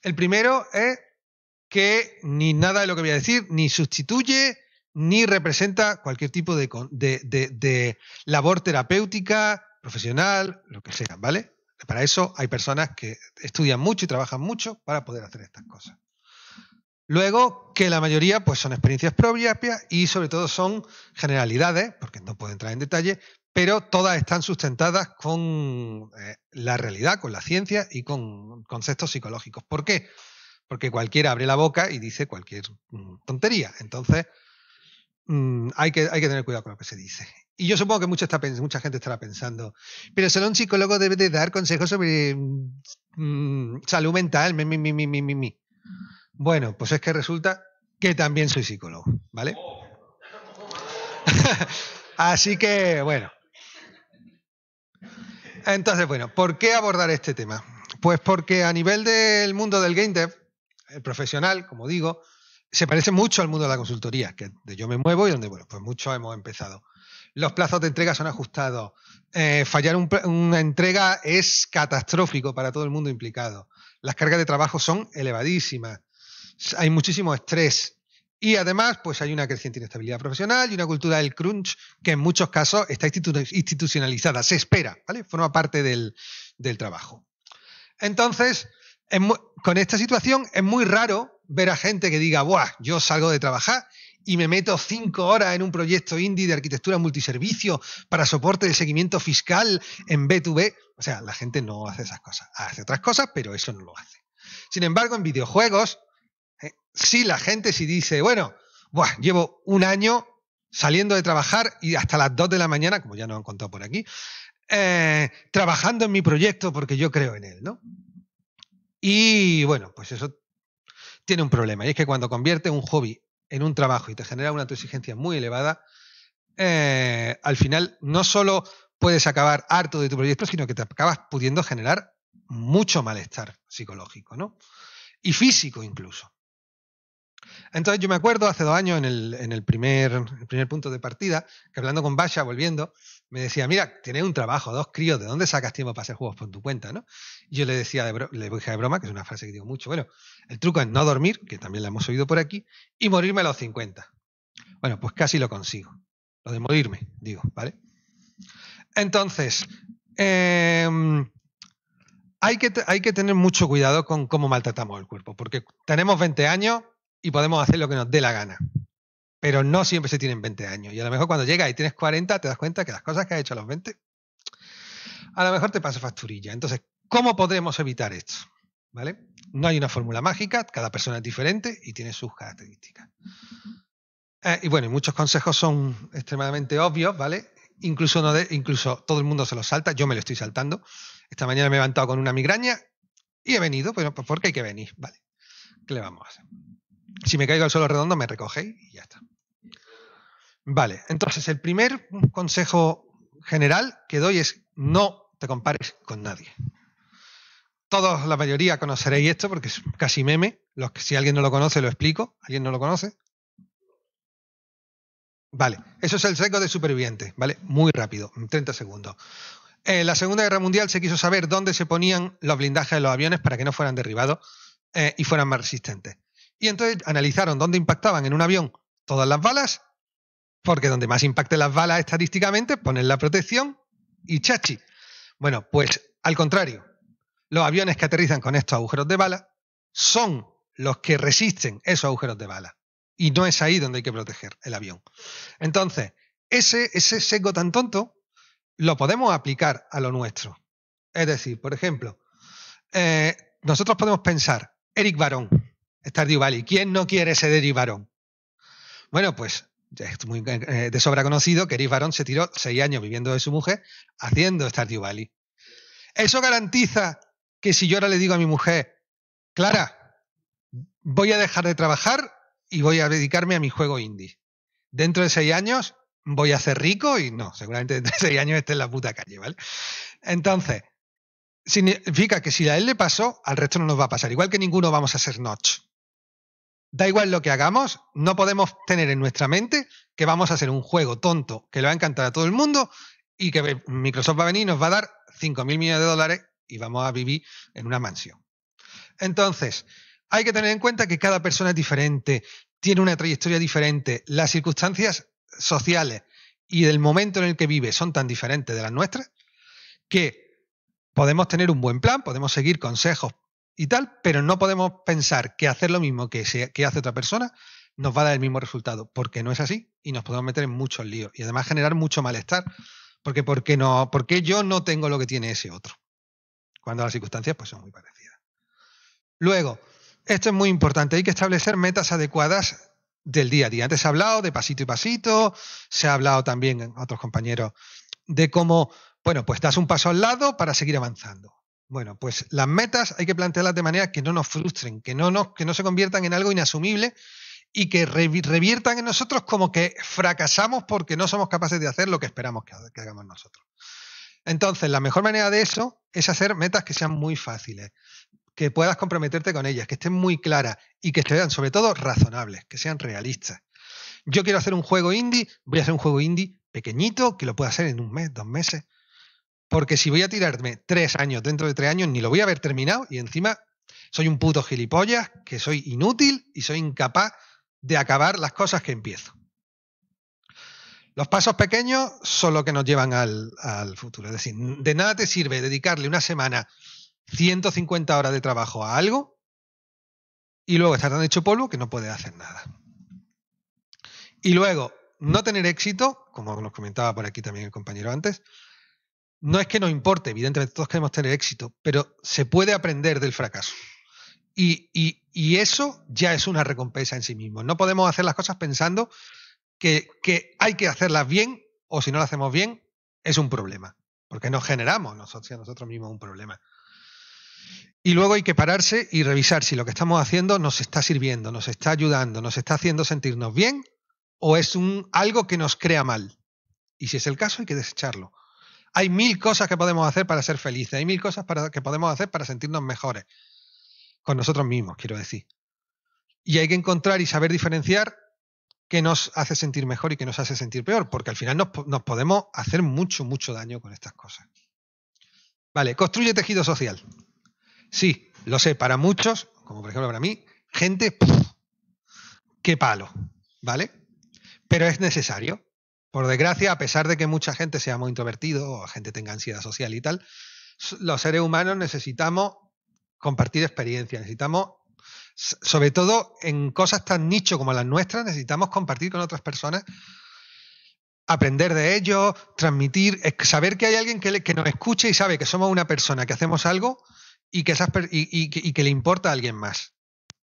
El primero es que ni nada de lo que voy a decir ni sustituye ni representa cualquier tipo de labor terapéutica profesional, lo que sea, ¿vale? Para eso hay personas que estudian mucho y trabajan mucho para poder hacer estas cosas. Luego, que la mayoría pues, son experiencias propias y sobre todo son generalidades, porque no puedo entrar en detalle, pero todas están sustentadas con eh, la realidad, con la ciencia y con conceptos psicológicos. ¿Por qué? Porque cualquiera abre la boca y dice cualquier mm, tontería. Entonces, mm, hay, que, hay que tener cuidado con lo que se dice. Y yo supongo que mucho está, mucha gente estará pensando, pero solo un psicólogo debe de dar consejos sobre mm, mm, salud mental, mi, Bueno, pues es que resulta que también soy psicólogo, ¿vale? Así que, bueno. Entonces, bueno, ¿por qué abordar este tema? Pues porque a nivel del mundo del game dev, el profesional, como digo, se parece mucho al mundo de la consultoría, que yo me muevo y donde, bueno, pues mucho hemos empezado los plazos de entrega son ajustados, eh, fallar una entrega es catastrófico para todo el mundo implicado, las cargas de trabajo son elevadísimas, hay muchísimo estrés. Y además, pues hay una creciente inestabilidad profesional y una cultura del crunch que en muchos casos está institucionalizada, se espera, ¿vale? Forma parte del, trabajo. Entonces, con esta situación es muy raro ver a gente que diga, Buah, yo salgo de trabajar y me meto cinco horas en un proyecto indie de arquitectura multiservicio para soporte de seguimiento fiscal en B2B. O sea, la gente no hace esas cosas. Hace otras cosas, pero eso no lo hace. Sin embargo, en videojuegos, eh, sí la gente sí dice, bueno, llevo un año saliendo de trabajar y hasta las 2 de la mañana, como ya nos han contado por aquí, eh, trabajando en mi proyecto porque yo creo en él, ¿no? Y bueno, pues eso tiene un problema, y es que cuando convierte un hobby en un trabajo y te genera una exigencia muy elevada, eh, al final no solo puedes acabar harto de tu proyecto, sino que te acabas pudiendo generar mucho malestar psicológico, ¿no? Y físico incluso. Entonces yo me acuerdo hace dos años en el, en el primer, primer punto de partida, que hablando con Basha, volviendo, me decía, mira, tienes un trabajo, dos críos, ¿de dónde sacas tiempo para hacer juegos por tu cuenta? ¿no? yo le decía, de le dije de broma, que es una frase que digo mucho, bueno, el truco es no dormir, que también la hemos oído por aquí, y morirme a los 50. Bueno, pues casi lo consigo. Lo de morirme, digo, ¿vale? Entonces, em, hay, que, hay que tener mucho cuidado con cómo maltratamos el cuerpo, porque tenemos 20 años y podemos hacer lo que nos dé la gana, pero no siempre se tienen 20 años. Y a lo mejor cuando llegas y tienes 40, te das cuenta que las cosas que has hecho a los 20, a lo mejor te pasa facturilla. Entonces, ¿cómo podremos evitar esto? ¿Vale? No hay una fórmula mágica, cada persona es diferente y tiene sus características. Eh, y bueno, muchos consejos son extremadamente obvios, ¿vale? Incluso, no de, incluso todo el mundo se los salta, yo me lo estoy saltando. Esta mañana me he levantado con una migraña y he venido, porque hay que venir, ¿vale? ¿Qué le vamos a hacer? Si me caigo al suelo redondo, me recogéis y ya está. Vale, entonces el primer consejo general que doy es no te compares con nadie. Todos, la mayoría conoceréis esto porque es casi meme. Los que, si alguien no lo conoce, lo explico. ¿Alguien no lo conoce? Vale, eso es el seco de superviviente. ¿vale? Muy rápido, 30 segundos. En eh, la Segunda Guerra Mundial se quiso saber dónde se ponían los blindajes de los aviones para que no fueran derribados eh, y fueran más resistentes. Y entonces analizaron dónde impactaban en un avión todas las balas porque donde más impacte las balas estadísticamente, ponen la protección y chachi. Bueno, pues al contrario, los aviones que aterrizan con estos agujeros de bala son los que resisten esos agujeros de bala. Y no es ahí donde hay que proteger el avión. Entonces, ese, ese sesgo tan tonto lo podemos aplicar a lo nuestro. Es decir, por ejemplo, eh, nosotros podemos pensar, Eric Barón, Stardew Valley, ¿quién no quiere ese Eric Barón? Bueno, pues es muy eh, eh, de sobra conocido que Eric Barón se tiró seis años viviendo de su mujer haciendo Stardew Valley. Eso garantiza que si yo ahora le digo a mi mujer, Clara, voy a dejar de trabajar y voy a dedicarme a mi juego indie. Dentro de seis años voy a ser rico y no, seguramente dentro de seis años esté en la puta calle, ¿vale? Entonces, significa que si a él le pasó, al resto no nos va a pasar. Igual que ninguno vamos a ser notch da igual lo que hagamos, no podemos tener en nuestra mente que vamos a hacer un juego tonto que le va a encantar a todo el mundo y que Microsoft va a venir y nos va a dar 5.000 millones de dólares y vamos a vivir en una mansión. Entonces, hay que tener en cuenta que cada persona es diferente, tiene una trayectoria diferente, las circunstancias sociales y del momento en el que vive son tan diferentes de las nuestras que podemos tener un buen plan, podemos seguir consejos y tal, pero no podemos pensar que hacer lo mismo que, que hace otra persona nos va a dar el mismo resultado, porque no es así y nos podemos meter en muchos líos y además generar mucho malestar, porque no, porque yo no tengo lo que tiene ese otro? Cuando las circunstancias pues, son muy parecidas. Luego, esto es muy importante, hay que establecer metas adecuadas del día a día. Antes se ha hablado de pasito y pasito, se ha hablado también, otros compañeros, de cómo, bueno, pues das un paso al lado para seguir avanzando. Bueno, pues las metas hay que plantearlas de manera que no nos frustren, que no, nos, que no se conviertan en algo inasumible y que reviertan en nosotros como que fracasamos porque no somos capaces de hacer lo que esperamos que, hagamos nosotros. Entonces, la mejor manera de eso es hacer metas que sean muy fáciles, que puedas comprometerte con ellas, que estén muy claras y que sean sobre todo razonables, que sean realistas. Yo quiero hacer un juego indie, voy a hacer un juego indie pequeñito que lo pueda hacer en un mes, dos meses porque si voy a tirarme tres años dentro de tres años, ni lo voy a haber terminado y encima soy un puto gilipollas, que soy inútil y soy incapaz de acabar las cosas que empiezo. Los pasos pequeños son lo que nos llevan al, futuro. Es decir, de nada te sirve dedicarle una semana 150 horas de trabajo a algo y luego estar tan hecho polvo que no puedes hacer nada. Y luego, no tener éxito, como nos comentaba por aquí también el compañero antes, no es que nos importe, evidentemente todos queremos tener éxito, pero se puede aprender del fracaso. Y, eso ya es una recompensa en sí mismo. No podemos hacer las cosas pensando que, hay que hacerlas bien o si no las hacemos bien es un problema, porque nos generamos nosotros, nosotros mismos un problema. Y luego hay que pararse y revisar si lo que estamos haciendo nos está sirviendo, nos está ayudando, nos está haciendo sentirnos bien o es un, algo que nos crea mal. Y si es el caso, hay que desecharlo. Hay mil cosas que podemos hacer para ser felices, hay mil cosas que podemos hacer para sentirnos mejores con nosotros mismos, quiero decir. Y hay que encontrar y saber diferenciar qué nos hace sentir mejor y qué nos hace sentir peor, porque al final nos, podemos hacer mucho, mucho daño con estas cosas. Vale, construye tejido social. Sí, lo sé, para muchos, como por ejemplo para mí, gente, qué palo, ¿vale? Pero es necesario. Por desgracia, a pesar de que mucha gente sea muy introvertido o gente tenga ansiedad social y tal, los seres humanos necesitamos compartir experiencias, necesitamos, sobre todo en cosas tan nicho como las nuestras, necesitamos compartir con otras personas, aprender de ellos, transmitir, saber que hay alguien que, nos escuche y sabe que somos una persona, que hacemos algo y que, y que le importa a alguien más.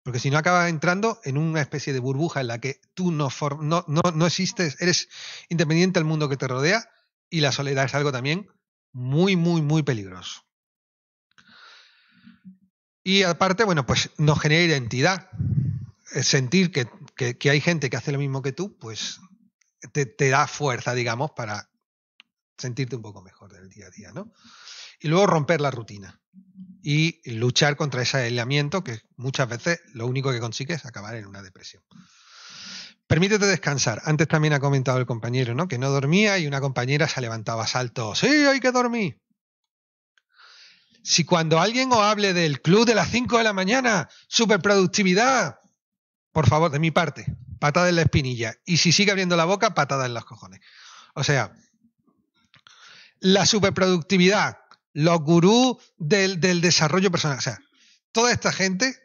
Porque si no acaba entrando en una especie de burbuja en la que tú no, no, existes, eres independiente del mundo que te rodea y la soledad es algo también muy, muy, muy peligroso. Y aparte, bueno, pues nos genera identidad. Eh, sentir que, hay gente que hace lo mismo que tú, pues te, te, da fuerza, digamos, para sentirte un poco mejor del día a día, ¿no? Y luego romper la rutina y luchar contra ese aislamiento que muchas veces lo único que consigue es acabar en una depresión. Permítete descansar. Antes también ha comentado el compañero, ¿no? Que no dormía y una compañera se levantaba a salto. ¡Sí, hay que dormir! Si cuando alguien os hable del club de las 5 de la mañana, superproductividad, por favor, de mi parte, patada en la espinilla. Y si sigue abriendo la boca, patada en los cojones. O sea, la superproductividad los gurús del, desarrollo personal. O sea, toda esta gente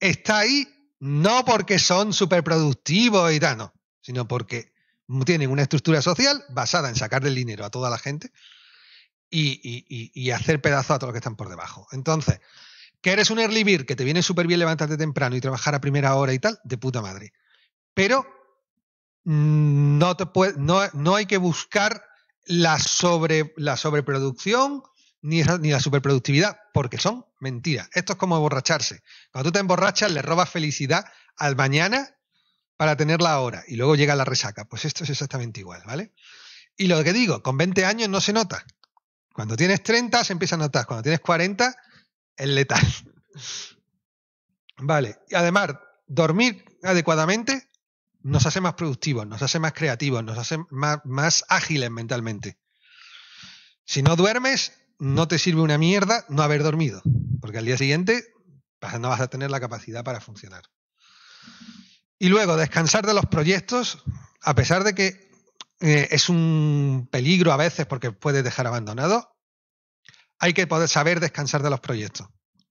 está ahí no porque son súper productivos y tal, no, sino porque tienen una estructura social basada en sacar del dinero a toda la gente y, hacer pedazos a todos los que están por debajo. Entonces, que eres un early beer, que te viene súper bien levantarte temprano y trabajar a primera hora y tal, de puta madre. Pero mm, no, no hay que buscar la, sobre, la sobreproducción ni, la superproductividad, porque son mentiras. Esto es como emborracharse. Cuando tú te emborrachas, le robas felicidad al mañana para tenerla ahora y luego llega la resaca. Pues esto es exactamente igual, ¿vale? Y lo que digo, con 20 años no se nota. Cuando tienes 30 se empieza a notar, cuando tienes 40 es letal. Vale, y además, dormir adecuadamente nos hace más productivos, nos hace más creativos, nos hace más, más ágiles mentalmente. Si no duermes, no te sirve una mierda no haber dormido, porque al día siguiente pues, no vas a tener la capacidad para funcionar. Y luego, descansar de los proyectos, a pesar de que eh, es un peligro a veces porque puedes dejar abandonado, hay que poder saber descansar de los proyectos.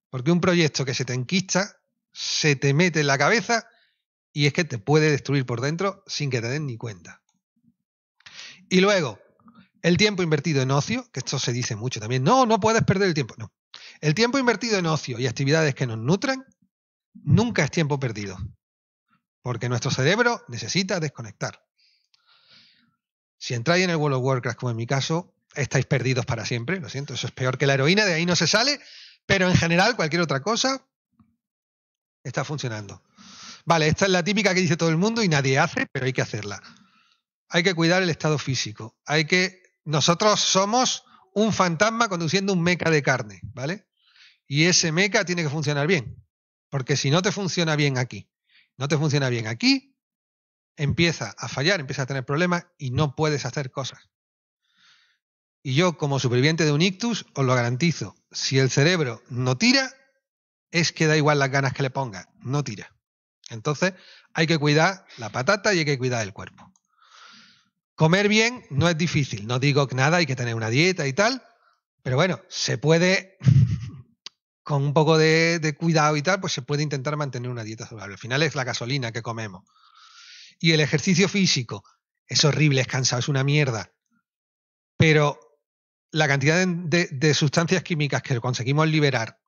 Porque un proyecto que se te enquista, se te mete en la cabeza y es que te puede destruir por dentro sin que te den ni cuenta. Y luego, el tiempo invertido en ocio, que esto se dice mucho también, no, no puedes perder el tiempo, no. El tiempo invertido en ocio y actividades que nos nutran nunca es tiempo perdido, porque nuestro cerebro necesita desconectar. Si entráis en el World of Warcraft, como en mi caso, estáis perdidos para siempre, lo siento, eso es peor que la heroína, de ahí no se sale, pero en general cualquier otra cosa está funcionando. Vale, esta es la típica que dice todo el mundo y nadie hace, pero hay que hacerla. Hay que cuidar el estado físico, hay que nosotros somos un fantasma conduciendo un meca de carne, ¿vale? Y ese meca tiene que funcionar bien, porque si no te funciona bien aquí, no te funciona bien aquí, empieza a fallar, empieza a tener problemas y no puedes hacer cosas. Y yo, como superviviente de un ictus, os lo garantizo, si el cerebro no tira, es que da igual las ganas que le ponga, no tira. Entonces, hay que cuidar la patata y hay que cuidar el cuerpo. Comer bien no es difícil, no digo que nada, hay que tener una dieta y tal, pero bueno, se puede, con un poco de, cuidado y tal, pues se puede intentar mantener una dieta saludable. Al final es la gasolina que comemos. Y el ejercicio físico es horrible, es cansado, es una mierda. Pero la cantidad de, de sustancias químicas que conseguimos liberar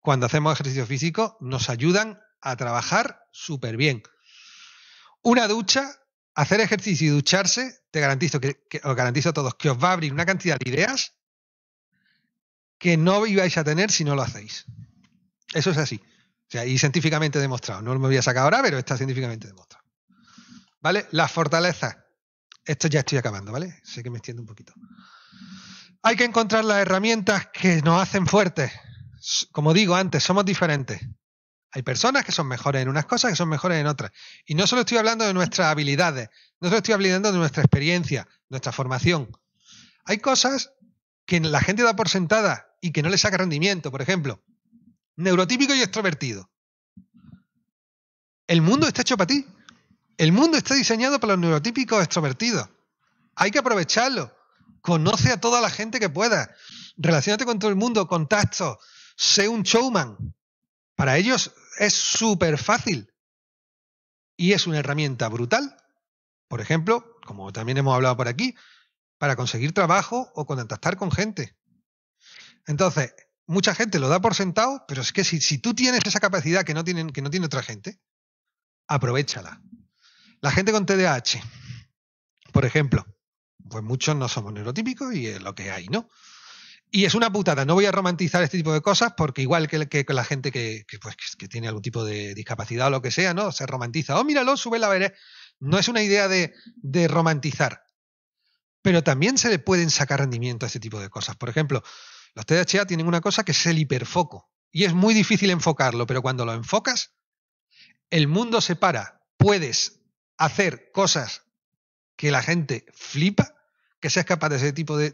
cuando hacemos ejercicio físico nos ayudan a trabajar súper bien. Una ducha hacer ejercicio y ducharse, te garantizo que, os garantizo a todos que os va a abrir una cantidad de ideas que no ibais a tener si no lo hacéis. Eso es así. O sea, y científicamente demostrado. No lo me voy a sacar ahora, pero está científicamente demostrado. ¿Vale? Las fortalezas. Esto ya estoy acabando, ¿vale? Sé que me extiendo un poquito. Hay que encontrar las herramientas que nos hacen fuertes. Como digo antes, somos diferentes. Hay personas que son mejores en unas cosas, que son mejores en otras. Y no solo estoy hablando de nuestras habilidades, no solo estoy hablando de nuestra experiencia, nuestra formación. Hay cosas que la gente da por sentada y que no le saca rendimiento. Por ejemplo, neurotípico y extrovertido. El mundo está hecho para ti. El mundo está diseñado para los neurotípicos extrovertidos. Hay que aprovecharlo. Conoce a toda la gente que pueda. Relacionate con todo el mundo, contacto. Sé un showman. Para ellos, es súper fácil y es una herramienta brutal, por ejemplo, como también hemos hablado por aquí, para conseguir trabajo o contactar con gente. Entonces, mucha gente lo da por sentado, pero es que si, si tú tienes esa capacidad que no, que no tiene otra gente, aprovechala. La gente con TDAH, por ejemplo, pues muchos no somos neurotípicos y es lo que hay, ¿no? Y es una putada, no voy a romantizar este tipo de cosas porque igual que, que, la gente pues, que, tiene algún tipo de discapacidad o lo que sea, ¿no? Se romantiza, oh, míralo, sube la veré. No es una idea de, romantizar, pero también se le pueden sacar rendimiento a este tipo de cosas. Por ejemplo, los TDHA tienen una cosa que es el hiperfoco y es muy difícil enfocarlo, pero cuando lo enfocas, el mundo se para, puedes hacer cosas que la gente flipa, que seas capaz de ese tipo de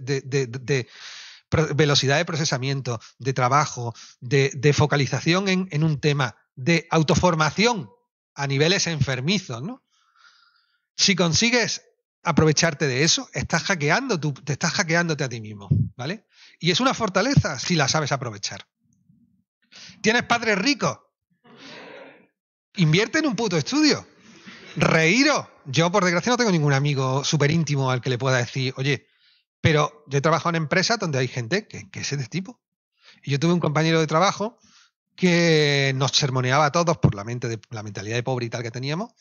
velocidad de procesamiento, de trabajo, de, focalización en, un tema, de autoformación a niveles enfermizos, ¿no? Si consigues aprovecharte de eso, estás hackeando, te estás hackeándote a ti mismo, ¿vale? Y es una fortaleza si la sabes aprovechar. Tienes padres ricos. Invierte en un puto estudio. Reíro. Yo, por desgracia, no tengo ningún amigo súper íntimo al que le pueda decir, oye, pero yo he trabajado en empresas donde hay gente que, es de tipo. Y yo tuve un compañero de trabajo que nos sermoneaba a todos por la, mente de, la mentalidad de pobre y tal que teníamos,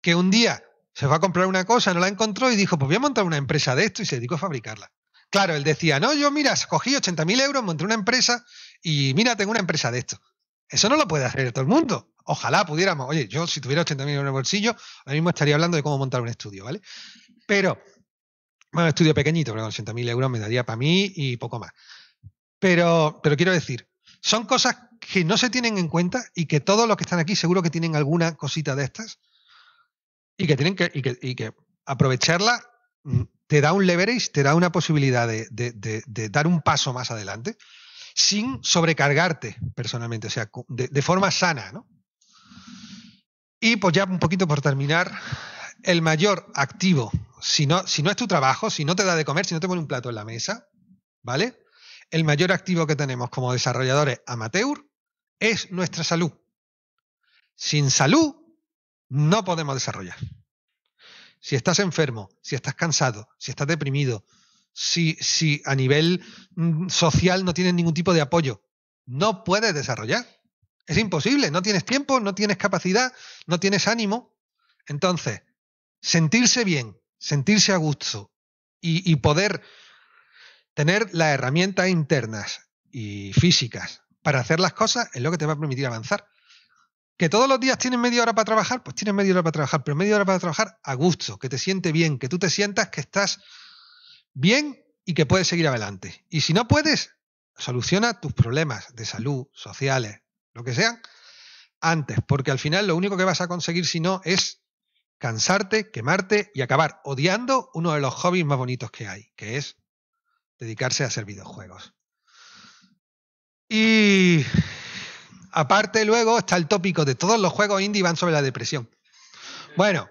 que un día se fue a comprar una cosa, no la encontró y dijo, pues voy a montar una empresa de esto y se dedicó a fabricarla. Claro, él decía, no, yo mira, cogí 80.000 euros, monté una empresa y mira, tengo una empresa de esto. Eso no lo puede hacer todo el mundo. Ojalá pudiéramos. Oye, yo si tuviera 80.000 euros en el bolsillo, ahora mismo estaría hablando de cómo montar un estudio, ¿vale? Pero un estudio pequeñito, pero 80.000 euros me daría para mí y poco más. Pero, pero quiero decir, son cosas que no se tienen en cuenta y que todos los que están aquí seguro que tienen alguna cosita de estas y que tienen que, y que, aprovecharla mm, te da un leverage, te da una posibilidad de, de, dar un paso más adelante sin sobrecargarte personalmente, o sea, de, forma sana, ¿no? Y pues ya un poquito por terminar, el mayor activo si no, si no es tu trabajo, si no te da de comer, si no te pone un plato en la mesa, ¿vale? El mayor activo que tenemos como desarrolladores amateur es nuestra salud. Sin salud no podemos desarrollar. Si estás enfermo, si estás cansado, si estás deprimido, si, si a nivel mm, social no tienes ningún tipo de apoyo, no puedes desarrollar. Es imposible, no tienes tiempo, no tienes capacidad, no tienes ánimo. Entonces, sentirse bien sentirse a gusto y, poder tener las herramientas internas y físicas para hacer las cosas es lo que te va a permitir avanzar. Que todos los días tienes media hora para trabajar, pues tienes media hora para trabajar, pero media hora para trabajar a gusto, que te siente bien, que tú te sientas que estás bien y que puedes seguir adelante. Y si no puedes, soluciona tus problemas de salud, sociales, lo que sean, antes, porque al final lo único que vas a conseguir si no es cansarte, quemarte y acabar odiando uno de los hobbies más bonitos que hay, que es dedicarse a hacer videojuegos. Y aparte luego está el tópico de todos los juegos indie van sobre la depresión. Bueno,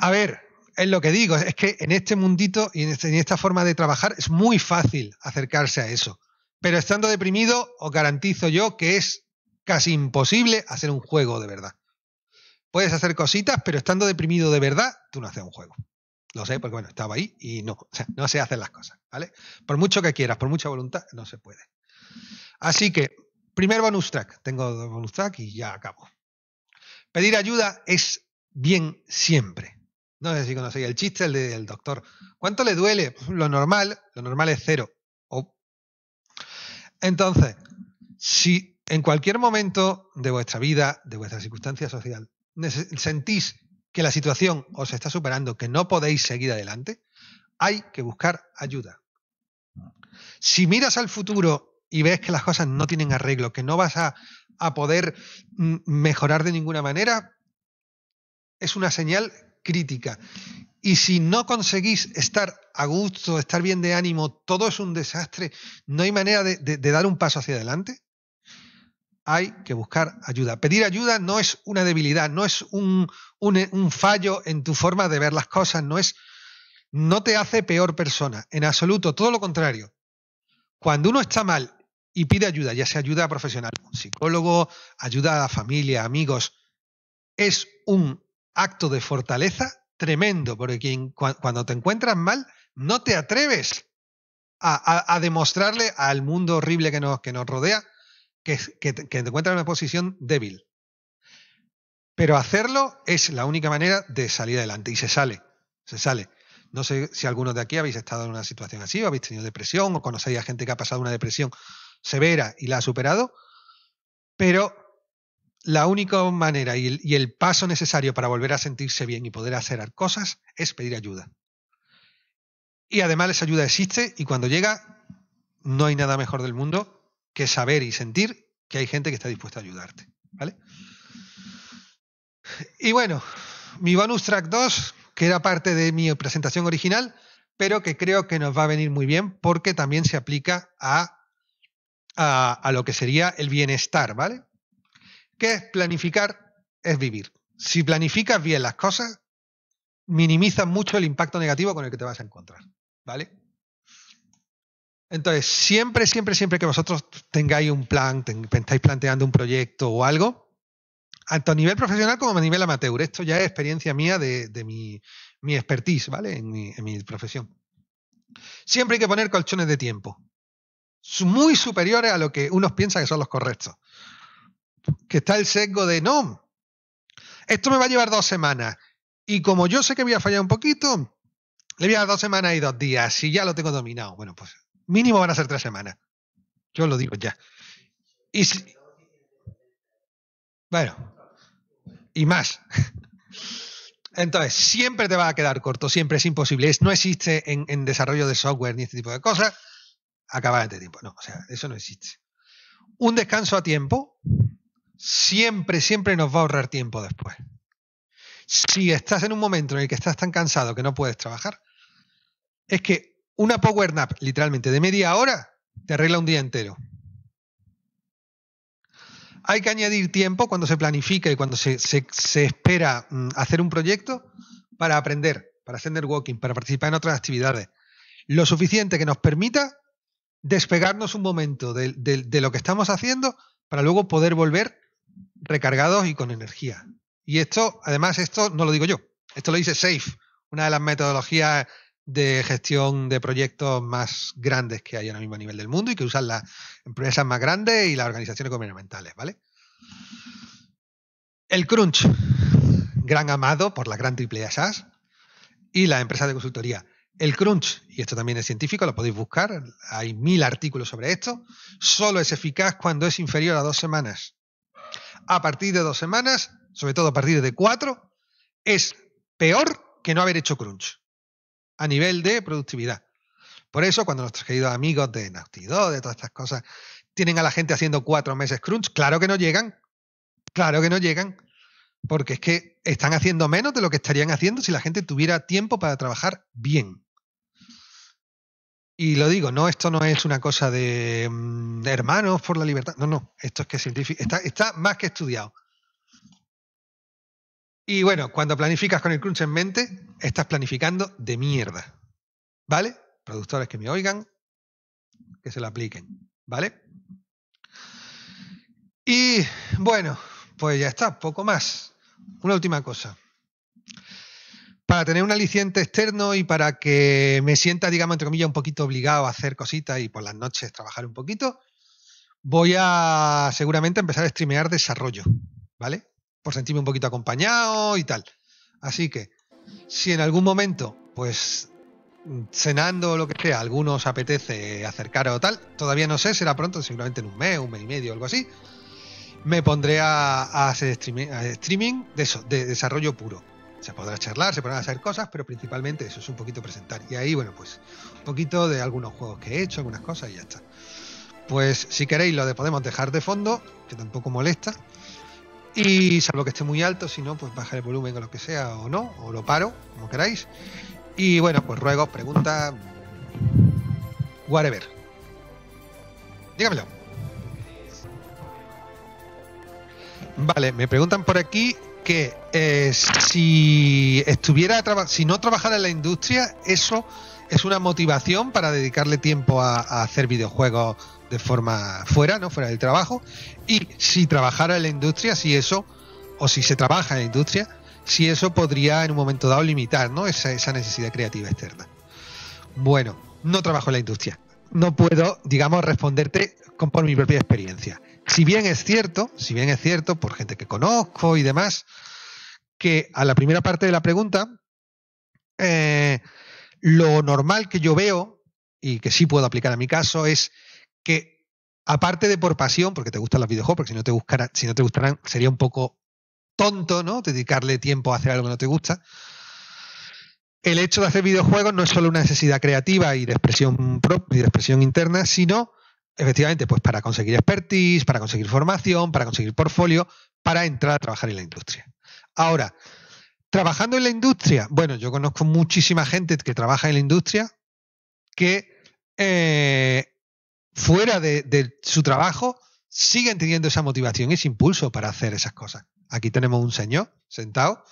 a ver, es lo que digo, es que en este mundito y en, este, en, esta forma de trabajar es muy fácil acercarse a eso. Pero estando deprimido, os garantizo yo que es casi imposible hacer un juego de verdad puedes hacer cositas, pero estando deprimido de verdad, tú no haces un juego. Lo sé, porque bueno, estaba ahí y no, o sea, no se hacen las cosas, ¿vale? Por mucho que quieras, por mucha voluntad, no se puede. Así que, primer bonus track. Tengo dos bonus track y ya acabo. Pedir ayuda es bien siempre. No sé si conocéis el chiste, el del doctor. ¿Cuánto le duele? Lo normal, lo normal es cero. Entonces, si en cualquier momento de vuestra vida, de vuestra circunstancia social, sentís que la situación os está superando, que no podéis seguir adelante, hay que buscar ayuda. Si miras al futuro y ves que las cosas no tienen arreglo, que no vas a, poder mm, mejorar de ninguna manera, es una señal crítica. Y si no conseguís estar a gusto, estar bien de ánimo, todo es un desastre, no hay manera de dar un paso hacia adelante, hay que buscar ayuda. Pedir ayuda no es una debilidad, no es un, un, fallo en tu forma de ver las cosas, no es. No te hace peor persona, en absoluto, todo lo contrario. Cuando uno está mal y pide ayuda, ya sea ayuda profesional, psicólogo, ayuda a familia, amigos, es un acto de fortaleza tremendo, porque quien, cuando te encuentras mal, no te atreves a, demostrarle al mundo horrible que que nos rodea que, te encuentras en una posición débil. Pero hacerlo es la única manera de salir adelante y se sale, se sale. No sé si algunos de aquí habéis estado en una situación así, o habéis tenido depresión, o conocéis a gente que ha pasado una depresión severa y la ha superado, pero la única manera y el, y el paso necesario para volver a sentirse bien y poder hacer cosas es pedir ayuda. Y además esa ayuda existe y cuando llega no hay nada mejor del mundo que saber y sentir que hay gente que está dispuesta a ayudarte. ¿Vale? Y bueno, mi bonus track 2, que era parte de mi presentación original, pero que creo que nos va a venir muy bien porque también se aplica a, a, lo que sería el bienestar, ¿vale? Que es planificar? Es vivir. Si planificas bien las cosas, minimizas mucho el impacto negativo con el que te vas a encontrar, ¿vale? Entonces, siempre, siempre, siempre que vosotros tengáis un plan, pensáis planteando un proyecto o algo, tanto a nivel profesional como a nivel amateur, esto ya es experiencia mía de, mi, expertise, ¿vale? En mi, profesión. Siempre hay que poner colchones de tiempo, muy superiores a lo que unos piensan que son los correctos. Que está el sesgo de, no, esto me va a llevar dos semanas. Y como yo sé que voy a fallar un poquito, le voy a dar dos semanas y dos días, y ya lo tengo dominado. Bueno, pues mínimo van a ser tres semanas. Yo lo digo ya. Y bueno, y más. Entonces, siempre te va a quedar corto, siempre es imposible. Es, no existe en, en, desarrollo de software ni este tipo de cosas acabar este tiempo. No, o sea, eso no existe. Un descanso a tiempo siempre, siempre nos va a ahorrar tiempo después. Si estás en un momento en el que estás tan cansado que no puedes trabajar, es que una power nap, literalmente, de media hora, te arregla un día entero. Hay que añadir tiempo cuando se planifica y cuando se, espera mm, hacer un proyecto para aprender, para hacer networking, para participar en otras actividades. Lo suficiente que nos permita despegarnos un momento de lo que estamos haciendo para luego poder volver recargados y con energía. Y esto, además, esto no lo digo yo, esto lo dice SAFE, una de las metodologías de gestión de proyectos más grandes que hay ahora mismo nivel del mundo y que usan las empresas más grandes y las organizaciones gubernamentales, ¿vale? El crunch, gran amado por la gran triple asas, y las empresas de consultoría. El crunch, y esto también es científico, lo podéis buscar, hay mil artículos sobre esto, solo es eficaz cuando es inferior a dos semanas. A partir de dos semanas, sobre todo a partir de cuatro, es peor que no haber hecho crunch a nivel de productividad. Por eso, cuando nuestros queridos amigos de Naughty de todas estas cosas, tienen a la gente haciendo cuatro meses crunch, claro que no llegan. Claro que no llegan. Porque es que están haciendo menos de lo que estarían haciendo si la gente tuviera tiempo para trabajar bien. Y lo digo, no, esto no es una cosa de, mm, hermanos por la libertad. No, no, esto es que está más que estudiado. Y bueno, cuando planificas con el crunch en mente, estás planificando de mierda. ¿Vale? Productores que me oigan, que se lo apliquen. ¿Vale? Y bueno, pues ya está, poco más. Una última cosa. Para tener un aliciente externo y para que me sienta, digamos, entre comillas, un poquito obligado a hacer cositas y por las noches trabajar un poquito, voy a seguramente empezar a streamear desarrollo, ¿vale? por sentirme un poquito acompañado y tal. Así que, si en algún momento, pues cenando o lo que sea, algunos apetece acercar o tal, todavía no sé, será pronto, seguramente en un mes, un mes y medio, algo así, me pondré a, hacer streaming, streaming de eso, de desarrollo puro. Se podrá charlar, se podrán hacer cosas, pero principalmente eso es un poquito presentar. Y ahí, bueno, pues un poquito de algunos juegos que he hecho, algunas cosas y ya está. Pues si queréis lo de podemos dejar de fondo, que tampoco molesta. Y salvo que esté muy alto, si no, pues baja el volumen o lo que sea, o no, o lo paro, como queráis. Y bueno, pues ruego, pregunta, whatever. Dígamelo. Vale, me preguntan por aquí que eh, si estuviera si no trabajara en la industria, eso es una motivación para dedicarle tiempo a hacer videojuegos de forma fuera, ¿no? Fuera del trabajo. Y si trabajara en la industria, si eso, o si se trabaja en la industria, si eso podría en un momento dado limitar, ¿no? Esa, esa necesidad creativa externa. Bueno, no trabajo en la industria. No puedo, digamos, responderte con, por mi propia experiencia. Si bien es cierto, si bien es cierto, por gente que conozco y demás, que a la primera parte de la pregunta, eh, lo normal que yo veo, y que sí puedo aplicar a mi caso, es que aparte de por pasión, porque te gustan los videojuegos, porque si no te, gustarán si no te gustaran sería un poco tonto, ¿no? Dedicarle tiempo a hacer algo que no te gusta. El hecho de hacer videojuegos no es solo una necesidad creativa y de expresión y de expresión interna, sino efectivamente pues para conseguir expertise, para conseguir formación, para conseguir portfolio, para entrar a trabajar en la industria. Ahora, trabajando en la industria, bueno, yo conozco muchísima gente que trabaja en la industria que eh, fuera de, su trabajo siguen teniendo esa motivación, ese impulso para hacer esas cosas. Aquí tenemos un señor sentado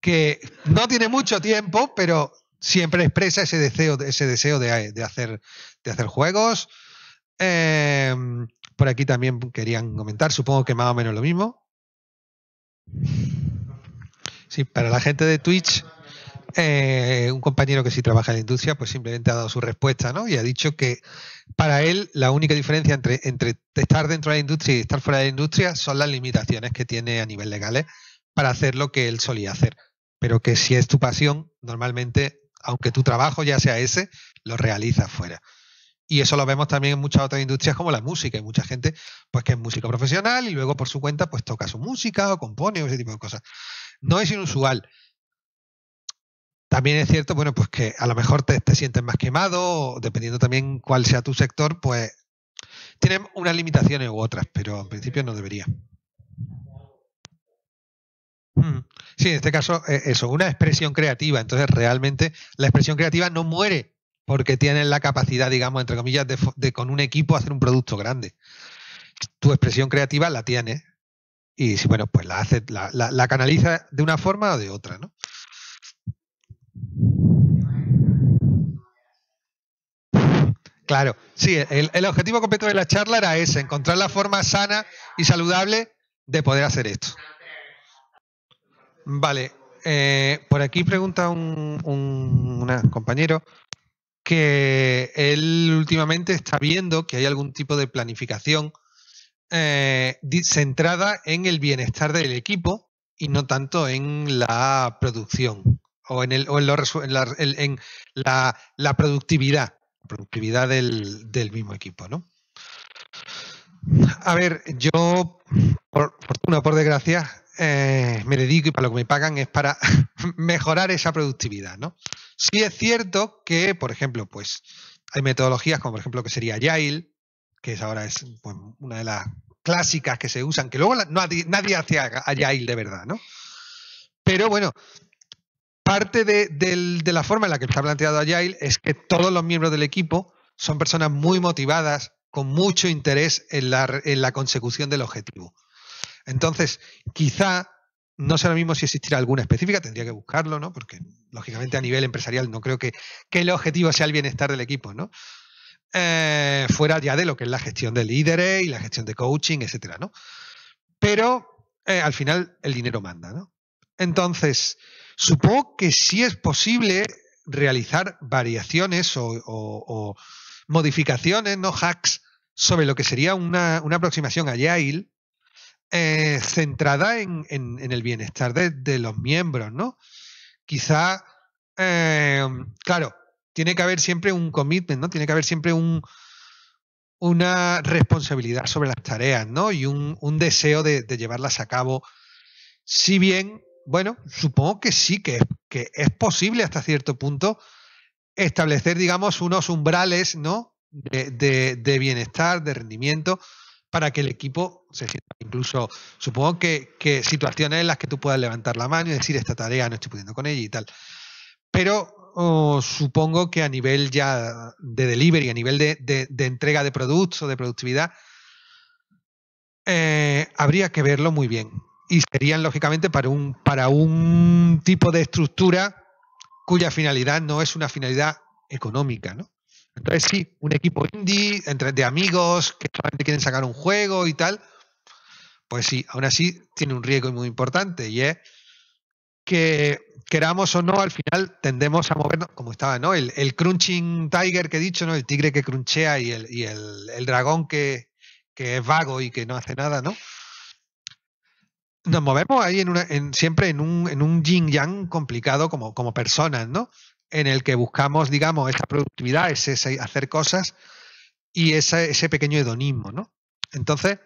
que no tiene mucho tiempo, pero siempre expresa ese deseo, ese deseo de, hacer, de hacer juegos. Eh, por aquí también querían comentar, supongo que más o menos lo mismo. Sí, para la gente de Twitch. Eh, un compañero que sí trabaja en la industria, pues simplemente ha dado su respuesta, ¿no? Y ha dicho que para él la única diferencia entre, entre estar dentro de la industria y estar fuera de la industria son las limitaciones que tiene a nivel legal ¿eh? para hacer lo que él solía hacer. Pero que si es tu pasión, normalmente, aunque tu trabajo ya sea ese, lo realizas fuera. Y eso lo vemos también en muchas otras industrias como la música. Hay mucha gente pues que es músico profesional y luego por su cuenta pues toca su música o compone o ese tipo de cosas. No es inusual, también es cierto, bueno, pues que a lo mejor te, sientes más quemado, dependiendo también cuál sea tu sector, pues tienen unas limitaciones u otras, pero en principio no debería. Hmm. Sí, en este caso, eh, eso, una expresión creativa. Entonces, realmente la expresión creativa no muere porque tienes la capacidad, digamos, entre comillas, de, con un equipo hacer un producto grande. Tu expresión creativa la tienes y, si, bueno, pues la, hace, la canaliza de una forma o de otra, ¿no? Claro, sí, el, objetivo completo de la charla era ese, encontrar la forma sana y saludable de poder hacer esto. Vale, eh, por aquí pregunta un, compañero que él últimamente está viendo que hay algún tipo de planificación eh, centrada en el bienestar del equipo y no tanto en la producción o en, en, la, la, productividad, productividad del, mismo equipo, ¿no? A ver, yo, por fortuna, por desgracia, eh, me dedico y para lo que me pagan es para mejorar esa productividad, ¿no? Sí es cierto que, por ejemplo, pues hay metodologías como, por ejemplo, que sería Agile, que es ahora es pues, una de las clásicas que se usan, que luego nadie, nadie hace Agile de verdad, ¿no? Pero bueno, parte de, la forma en la que está planteado Agile es que todos los miembros del equipo son personas muy motivadas, con mucho interés en la, consecución del objetivo. Entonces, quizá, no sé ahora mismo si existirá alguna específica, tendría que buscarlo, ¿no? Porque, lógicamente, a nivel empresarial no creo que, el objetivo sea el bienestar del equipo, ¿no? Eh, fuera ya de lo que es la gestión de líderes y la gestión de coaching, etcétera, ¿no? Pero eh, al final el dinero manda, ¿no? Entonces, Supongo que sí es posible realizar variaciones o, modificaciones, no hacks, sobre lo que sería una, aproximación a Yale eh, centrada en, el bienestar de, los miembros, ¿no? Quizá, eh, claro, tiene que haber siempre un commitment, ¿no? Tiene que haber siempre una responsabilidad sobre las tareas, ¿no? Y un, deseo de, llevarlas a cabo. Si bien bueno, supongo que sí, que, que es posible hasta cierto punto establecer, digamos, unos umbrales, ¿no? De, de, bienestar, de rendimiento, para que el equipo se sienta. Incluso, supongo que, situaciones en las que tú puedas levantar la mano y decir, esta tarea no estoy pudiendo con ella y tal. Pero oh, supongo que a nivel ya de delivery, a nivel de, entrega de productos o de productividad, eh, habría que verlo muy bien y serían lógicamente para un, para un tipo de estructura cuya finalidad no es una finalidad económica, ¿no? Entonces sí, un equipo indie entre, de amigos que solamente quieren sacar un juego y tal, pues sí, aún así tiene un riesgo muy importante y es que queramos o no, al final tendemos a movernos, como estaba, ¿no? El, crunching tiger que he dicho, ¿no? El tigre que crunchea y el, y el, el dragón que, que, es vago y que no hace nada, ¿no? nos movemos ahí en siempre en un, en un yin yang complicado como, como personas, ¿no? En el que buscamos, digamos, esta productividad, ese, hacer cosas y ese, ese pequeño hedonismo, ¿no? Entonces,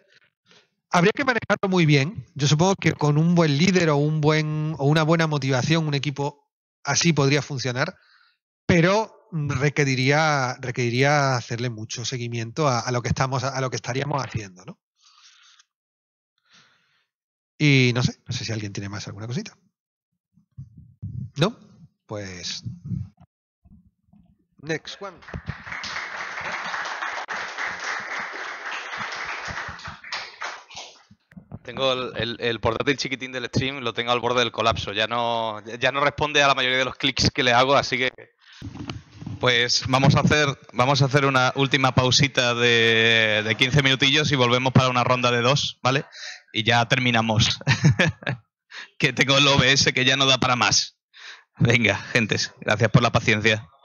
habría que manejarlo muy bien. Yo supongo que con un buen líder o un buen o una buena motivación, un equipo así podría funcionar, pero requeriría, requeriría hacerle mucho seguimiento a lo que estamos, a lo que estaríamos haciendo, ¿no? Y no sé, no sé si alguien tiene más alguna cosita. ¿No? Pues... Next one. Tengo el, portátil chiquitín del stream, lo tengo al borde del colapso. Ya no, ya no responde a la mayoría de los clics que le hago, así que pues vamos a hacer, vamos a hacer una última pausita de, de 15 minutillos y volvemos para una ronda de dos, ¿vale? y ya terminamos. que tengo el OBS que ya no da para más. Venga, gentes, gracias por la paciencia.